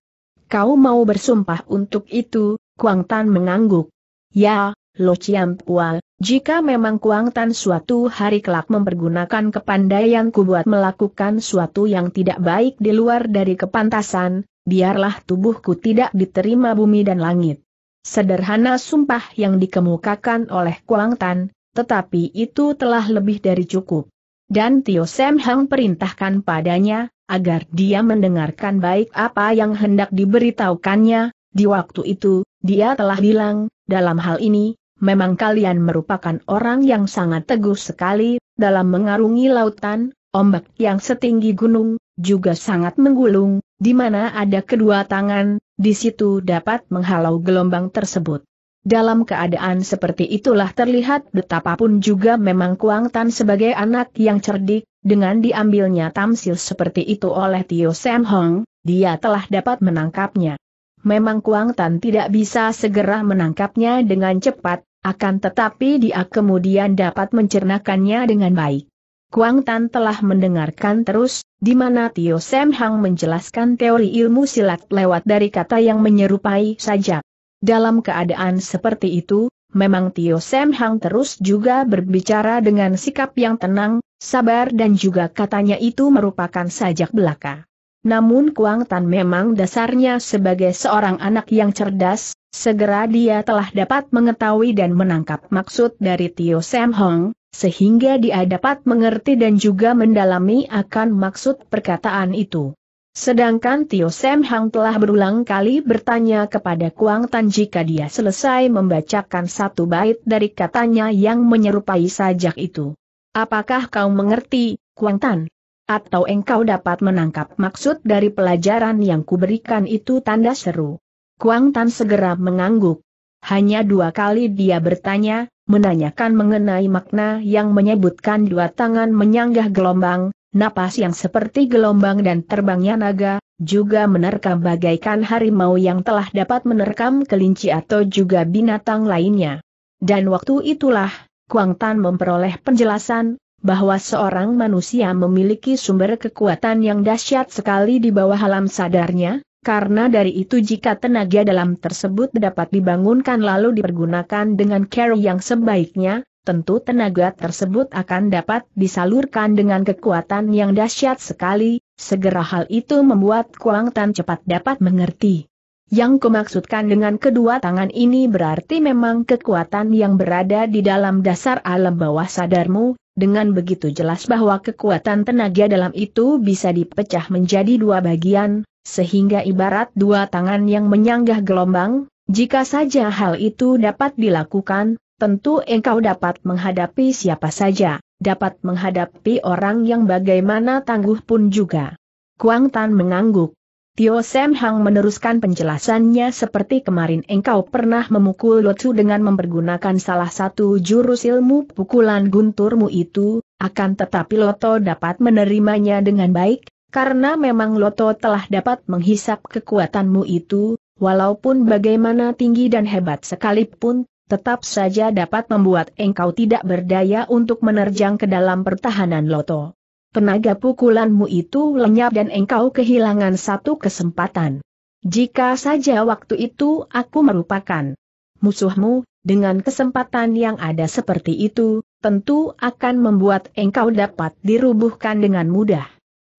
[SPEAKER 1] Kau mau bersumpah untuk itu, Kuang Tan mengangguk. Ya, Lo Chiam Pua, jika memang Kuang Tan suatu hari kelak mempergunakan kepandaianku buat melakukan suatu yang tidak baik di luar dari kepantasan, biarlah tubuhku tidak diterima bumi dan langit. Sederhana sumpah yang dikemukakan oleh Kuang Tan, tetapi itu telah lebih dari cukup. Dan Tio Sam Hang perintahkan padanya, agar dia mendengarkan baik apa yang hendak diberitahukannya, di waktu itu, dia telah bilang, dalam hal ini, memang kalian merupakan orang yang sangat teguh sekali, dalam mengarungi lautan, ombak yang setinggi gunung, juga sangat menggulung, di mana ada kedua tangan, di situ dapat menghalau gelombang tersebut. Dalam keadaan seperti itulah terlihat betapapun juga memang Kuang Tan sebagai anak yang cerdik, dengan diambilnya tamsil seperti itu oleh Tio Sam Hong, dia telah dapat menangkapnya. Memang Kuang Tan tidak bisa segera menangkapnya dengan cepat, akan tetapi dia kemudian dapat mencernakannya dengan baik. Kuang Tan telah mendengarkan terus, di mana Tio Sam Hang menjelaskan teori ilmu silat lewat dari kata yang menyerupai saja. Dalam keadaan seperti itu, memang Tio Sam Hang terus juga berbicara dengan sikap yang tenang, sabar dan juga katanya itu merupakan sajak belaka. Namun Kuang Tan memang dasarnya sebagai seorang anak yang cerdas, segera dia telah dapat mengetahui dan menangkap maksud dari Tio Sam Hong, sehingga dia dapat mengerti dan juga mendalami akan maksud perkataan itu. Sedangkan Tio Sam Hong telah berulang kali bertanya kepada Kuang Tan jika dia selesai membacakan satu bait dari katanya yang menyerupai sajak itu. Apakah kau mengerti, Kuang Tan? Atau engkau dapat menangkap maksud dari pelajaran yang kuberikan itu tanda seru. Kuang Tan segera mengangguk. Hanya dua kali dia bertanya, menanyakan mengenai makna yang menyebutkan dua tangan menyanggah gelombang, napas yang seperti gelombang dan terbangnya naga, juga menerkam bagaikan harimau yang telah dapat menerkam kelinci atau juga binatang lainnya. Dan waktu itulah, Kuang Tan memperoleh penjelasan, bahwa seorang manusia memiliki sumber kekuatan yang dahsyat sekali di bawah alam sadarnya, karena dari itu jika tenaga dalam tersebut dapat dibangunkan lalu dipergunakan dengan care yang sebaiknya, tentu tenaga tersebut akan dapat disalurkan dengan kekuatan yang dahsyat sekali, segera hal itu membuat Kuang Tan cepat dapat mengerti. Yang kumaksudkan dengan kedua tangan ini berarti memang kekuatan yang berada di dalam dasar alam bawah sadarmu, dengan begitu jelas bahwa kekuatan tenaga dalam itu bisa dipecah menjadi dua bagian, sehingga ibarat dua tangan yang menyanggah gelombang, jika saja hal itu dapat dilakukan, tentu engkau dapat menghadapi siapa saja, dapat menghadapi orang yang bagaimana tangguh pun juga. Kuang Tan mengangguk. Tio Sam Hang meneruskan penjelasannya seperti kemarin engkau pernah memukul Lotsu dengan mempergunakan salah satu jurus ilmu pukulan gunturmu itu, akan tetapi Loto dapat menerimanya dengan baik, karena memang Loto telah dapat menghisap kekuatanmu itu, walaupun bagaimana tinggi dan hebat sekalipun, tetap saja dapat membuat engkau tidak berdaya untuk menerjang ke dalam pertahanan Loto. Tenaga pukulanmu itu lenyap dan engkau kehilangan satu kesempatan. Jika saja waktu itu aku merupakan musuhmu, dengan kesempatan yang ada seperti itu, tentu akan membuat engkau dapat dirubuhkan dengan mudah.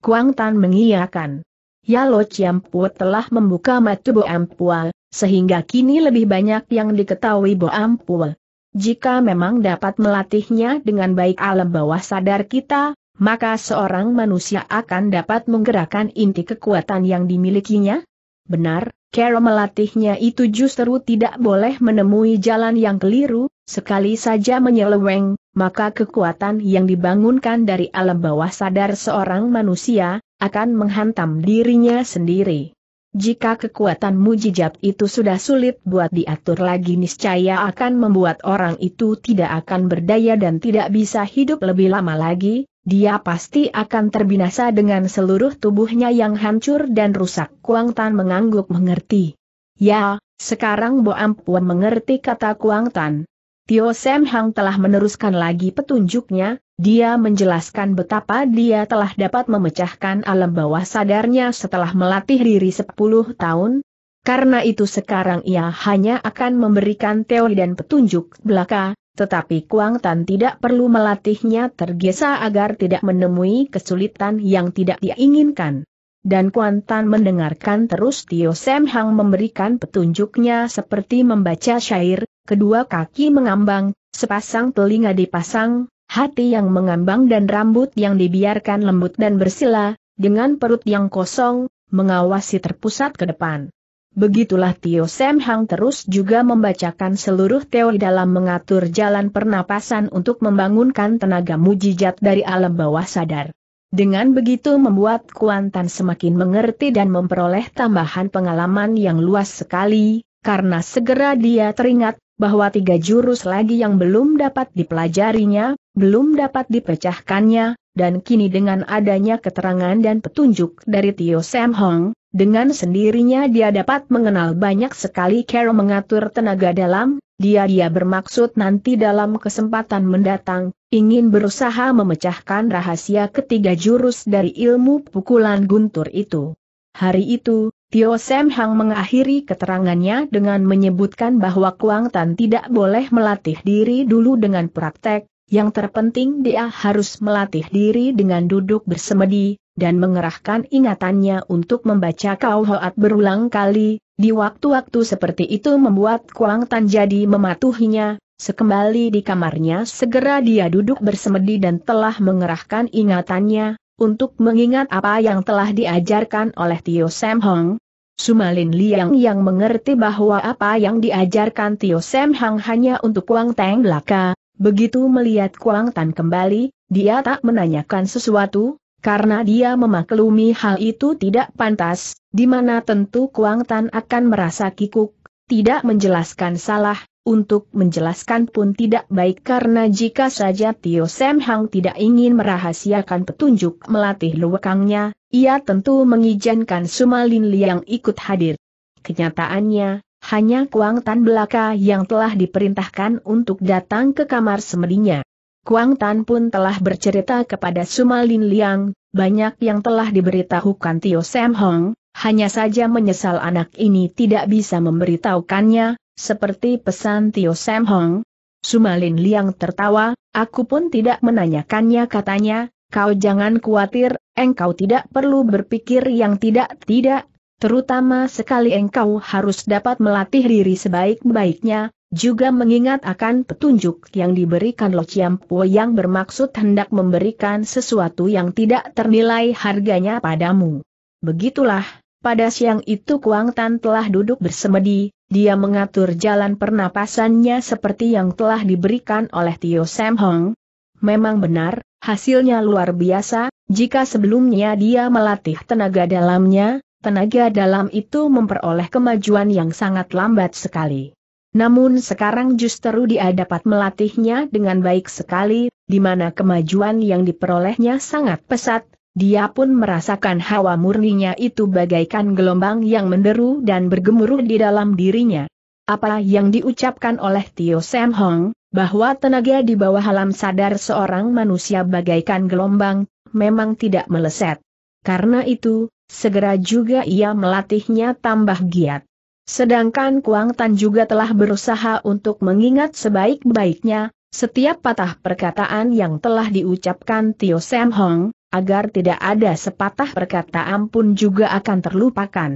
[SPEAKER 1] Kuang Tan mengiyakan. Ya, Lo Chiam Pua telah membuka mata Bo Ampua, sehingga kini lebih banyak yang diketahui Bo Ampua. Jika memang dapat melatihnya dengan baik alam bawah sadar kita, maka seorang manusia akan dapat menggerakkan inti kekuatan yang dimilikinya? Benar, Kero melatihnya itu justru tidak boleh menemui jalan yang keliru, sekali saja menyeleweng, maka kekuatan yang dibangunkan dari alam bawah sadar seorang manusia, akan menghantam dirinya sendiri. Jika kekuatan mujijat itu sudah sulit buat diatur lagi niscaya akan membuat orang itu tidak akan berdaya dan tidak bisa hidup lebih lama lagi, dia pasti akan terbinasa dengan seluruh tubuhnya yang hancur dan rusak. Kuang Tan mengangguk mengerti. Ya, sekarang Bo Ampuan mengerti kata Kuang Tan. Tio Sem Hang telah meneruskan lagi petunjuknya, dia menjelaskan betapa dia telah dapat memecahkan alam bawah sadarnya setelah melatih diri 10 tahun. Karena itu sekarang ia hanya akan memberikan teori dan petunjuk belaka, tetapi Kuang Tan tidak perlu melatihnya tergesa agar tidak menemui kesulitan yang tidak diinginkan. Dan Kuang Tan mendengarkan terus Tio Sam Hang memberikan petunjuknya seperti membaca syair, kedua kaki mengambang, sepasang telinga dipasang, hati yang mengambang dan rambut yang dibiarkan lembut dan bersila, dengan perut yang kosong, mengawasi terpusat ke depan. Begitulah Tio Sam Hang terus juga membacakan seluruh teori dalam mengatur jalan pernapasan untuk membangunkan tenaga mujijat dari alam bawah sadar. Dengan begitu membuat Kuantan semakin mengerti dan memperoleh tambahan pengalaman yang luas sekali, karena segera dia teringat bahwa tiga jurus lagi yang belum dapat dipelajarinya, belum dapat dipecahkannya, dan kini dengan adanya keterangan dan petunjuk dari Tio Sam Hong, dengan sendirinya dia dapat mengenal banyak sekali cara mengatur tenaga dalam, dia-dia bermaksud nanti dalam kesempatan mendatang, ingin berusaha memecahkan rahasia ketiga jurus dari ilmu pukulan guntur itu. Hari itu, Tio Sam Hang mengakhiri keterangannya dengan menyebutkan bahwa Kuang Tan tidak boleh melatih diri dulu dengan praktek, yang terpenting dia harus melatih diri dengan duduk bersemedi, dan mengerahkan ingatannya untuk membaca kauhoat berulang kali, di waktu-waktu seperti itu membuat Kuang Tan jadi mematuhinya, sekembali di kamarnya segera dia duduk bersemedi dan telah mengerahkan ingatannya, untuk mengingat apa yang telah diajarkan oleh Tio Sam Hong. Sumalin Liang yang mengerti bahwa apa yang diajarkan Tio Sam Hang hanya untuk Kuang Teng belaka, begitu melihat Kuang Tan kembali, dia tak menanyakan sesuatu, karena dia memaklumi hal itu tidak pantas, di mana tentu Kuang Tan akan merasa kikuk, tidak menjelaskan salah, untuk menjelaskan pun tidak baik karena jika saja Tio Sam Hang tidak ingin merahasiakan petunjuk melatih luwekangnya, ia tentu mengizinkan Sumalin Liang ikut hadir. Kenyataannya, hanya Kuang Tan belaka yang telah diperintahkan untuk datang ke kamar semedinya. Kuang Tan pun telah bercerita kepada Sumalin Liang, banyak yang telah diberitahukan Tio Sam Hong, hanya saja menyesal anak ini tidak bisa memberitahukannya, seperti pesan Tio Sam Hong. Sumalin Liang tertawa, aku pun tidak menanyakannya katanya, kau jangan khawatir, engkau tidak perlu berpikir yang tidak-tidak, terutama sekali engkau harus dapat melatih diri sebaik-baiknya, juga mengingat akan petunjuk yang diberikan Lo Po yang bermaksud hendak memberikan sesuatu yang tidak ternilai harganya padamu. Begitulah, pada siang itu Kuang Tan telah duduk bersemedi, dia mengatur jalan pernapasannya seperti yang telah diberikan oleh Tio Sam Hong. Memang benar, hasilnya luar biasa, jika sebelumnya dia melatih tenaga dalamnya, tenaga dalam itu memperoleh kemajuan yang sangat lambat sekali. Namun sekarang justru dia dapat melatihnya dengan baik sekali, di mana kemajuan yang diperolehnya sangat pesat, dia pun merasakan hawa murninya itu bagaikan gelombang yang menderu dan bergemuruh di dalam dirinya. Apa yang diucapkan oleh Tio Sam Hong, bahwa tenaga di bawah alam sadar seorang manusia bagaikan gelombang, memang tidak meleset. Karena itu, segera juga ia melatihnya tambah giat. Sedangkan Kuang Tan juga telah berusaha untuk mengingat sebaik-baiknya, setiap patah perkataan yang telah diucapkan Tio Sam Hong, agar tidak ada sepatah perkataan pun juga akan terlupakan.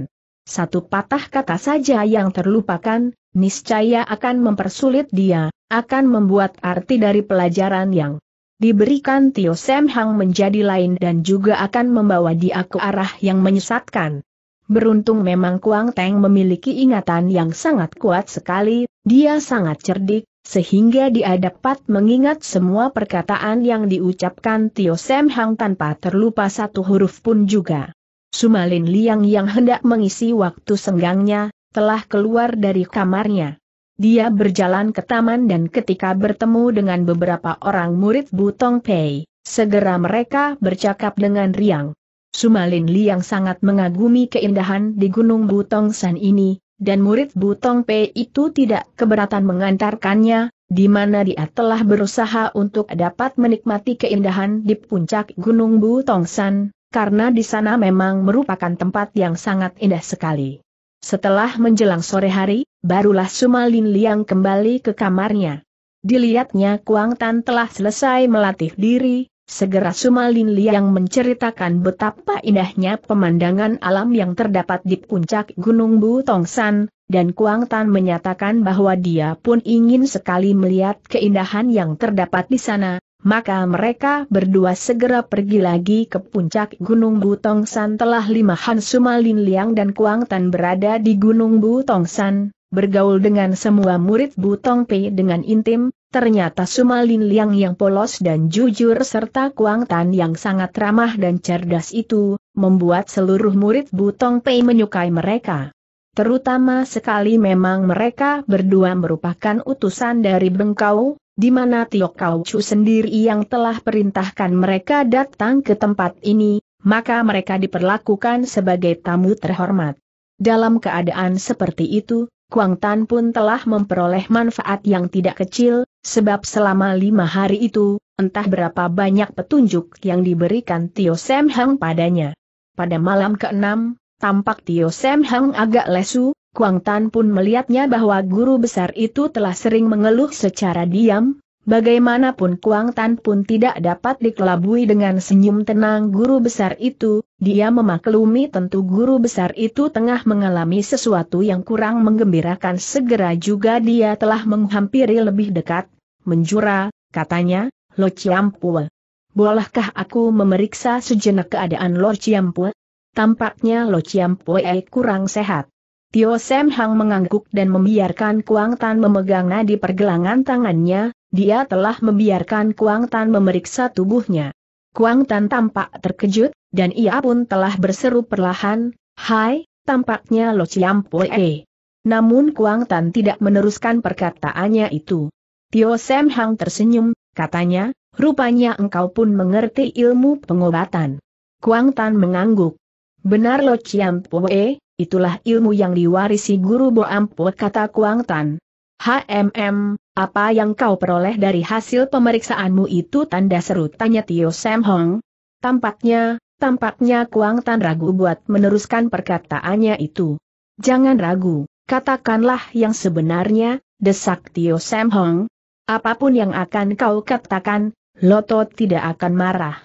[SPEAKER 1] Satu patah kata saja yang terlupakan, niscaya akan mempersulit dia, akan membuat arti dari pelajaran yang diberikan Tio Sam Hong menjadi lain dan juga akan membawa dia ke arah yang menyesatkan. Beruntung memang Kuang Teng memiliki ingatan yang sangat kuat sekali, dia sangat cerdik, sehingga dia dapat mengingat semua perkataan yang diucapkan Tio Sem Hang tanpa terlupa satu huruf pun juga. Sumalin Liang yang hendak mengisi waktu senggangnya, telah keluar dari kamarnya. Dia berjalan ke taman dan ketika bertemu dengan beberapa orang murid Butong Pei, segera mereka bercakap dengan riang. Sumalin Liang sangat mengagumi keindahan di Gunung Butong San ini, dan murid Butong P itu tidak keberatan mengantarkannya, di mana dia telah berusaha untuk dapat menikmati keindahan di puncak Gunung Butong San, karena di sana memang merupakan tempat yang sangat indah sekali. Setelah menjelang sore hari, barulah Sumalin Liang kembali ke kamarnya. Dilihatnya Kuang Tan telah selesai melatih diri, Segera Sumalin Liang menceritakan betapa indahnya pemandangan alam yang terdapat di puncak Gunung Butongsan, dan Kuang Tan menyatakan bahwa dia pun ingin sekali melihat keindahan yang terdapat di sana, maka mereka berdua segera pergi lagi ke puncak Gunung Butongsan telah lima Han Sumalin Liang dan Kuang Tan berada di Gunung Butongsan, bergaul dengan semua murid Butong Pei dengan intim, ternyata Sumalin Liang yang polos dan jujur serta Kuang Tan yang sangat ramah dan cerdas itu, membuat seluruh murid Butong Pei menyukai mereka. Terutama sekali memang mereka berdua merupakan utusan dari Bengkau, di mana Tio Kau Chu sendiri yang telah perintahkan mereka datang ke tempat ini, maka mereka diperlakukan sebagai tamu terhormat. Dalam keadaan seperti itu, Kuang Tan pun telah memperoleh manfaat yang tidak kecil, sebab selama lima hari itu, entah berapa banyak petunjuk yang diberikan Tio Sam Hang padanya. Pada malam keenam, tampak Tio Sam Hang agak lesu, Kuang Tan pun melihatnya bahwa guru besar itu telah sering mengeluh secara diam, bagaimanapun Kuang Tan pun tidak dapat dikelabui dengan senyum tenang guru besar itu, dia memaklumi tentu guru besar itu tengah mengalami sesuatu yang kurang menggembirakan segera juga dia telah menghampiri lebih dekat, menjura, katanya, Lo Ciampue. Bolehkah aku memeriksa sejenak keadaan Lo Ciampue? Tampaknya Lo Ciampue kurang sehat. Tio Sam Hang mengangguk dan membiarkan Kuang Tan memegang nadi pergelangan tangannya, dia telah membiarkan Kuang Tan memeriksa tubuhnya. Kuang Tan tampak terkejut, dan ia pun telah berseru perlahan, Hai, tampaknya Lo ciam Poe. Namun Kuang Tan tidak meneruskan perkataannya itu. Tio Sam Hang tersenyum, katanya, rupanya engkau pun mengerti ilmu pengobatan. Kuang Tan mengangguk. Benar Lo ciam Poe, itulah ilmu yang diwarisi guru Bo kata Kuang Tan. HMM, apa yang kau peroleh dari hasil pemeriksaanmu itu tanda seru tanya Tio Sam Hong. Tampaknya, tampaknya Kuang Tan ragu buat meneruskan perkataannya itu. Jangan ragu, katakanlah yang sebenarnya, desak Tio Sam Hong. Apapun yang akan kau katakan, Loto tidak akan marah.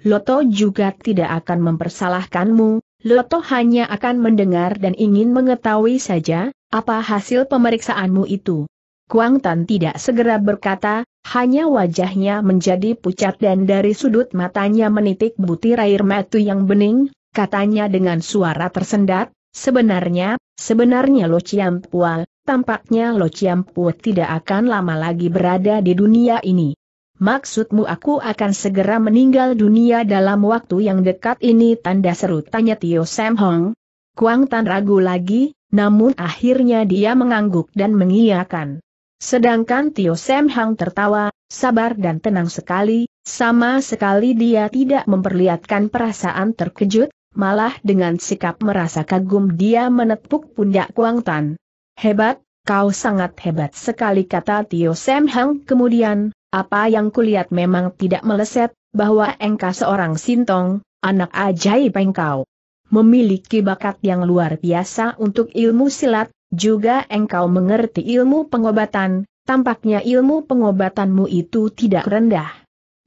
[SPEAKER 1] Loto juga tidak akan mempersalahkanmu, Loto hanya akan mendengar dan ingin mengetahui saja, apa hasil pemeriksaanmu itu. Kuang Tan tidak segera berkata, hanya wajahnya menjadi pucat dan dari sudut matanya menitik butir air mata yang bening, katanya dengan suara tersendat, sebenarnya, sebenarnya Lo Chiam Pua, tampaknya Lo Chiam Pua tidak akan lama lagi berada di dunia ini. Maksudmu aku akan segera meninggal dunia dalam waktu yang dekat ini tanda seru tanya Tio Sam Hong. Kuang Tan ragu lagi, namun akhirnya dia mengangguk dan mengiyakan. Sedangkan Tio Sam Hang tertawa, sabar dan tenang sekali, sama sekali dia tidak memperlihatkan perasaan terkejut, malah dengan sikap merasa kagum dia menepuk pundak Kuang Tan. Hebat, kau sangat hebat sekali kata Tio Sam Hang kemudian, apa yang kulihat memang tidak meleset, bahwa engkau seorang sintong, anak ajaib engkau. Memiliki bakat yang luar biasa untuk ilmu silat, juga engkau mengerti ilmu pengobatan, tampaknya ilmu pengobatanmu itu tidak rendah.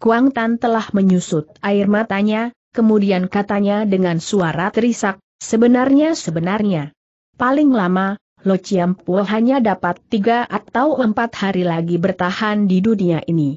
[SPEAKER 1] Kuang Tan telah menyusut air matanya, kemudian katanya dengan suara terisak, sebenarnya-sebenarnya. Paling lama, Lo Chiam Puo hanya dapat tiga atau empat hari lagi bertahan di dunia ini.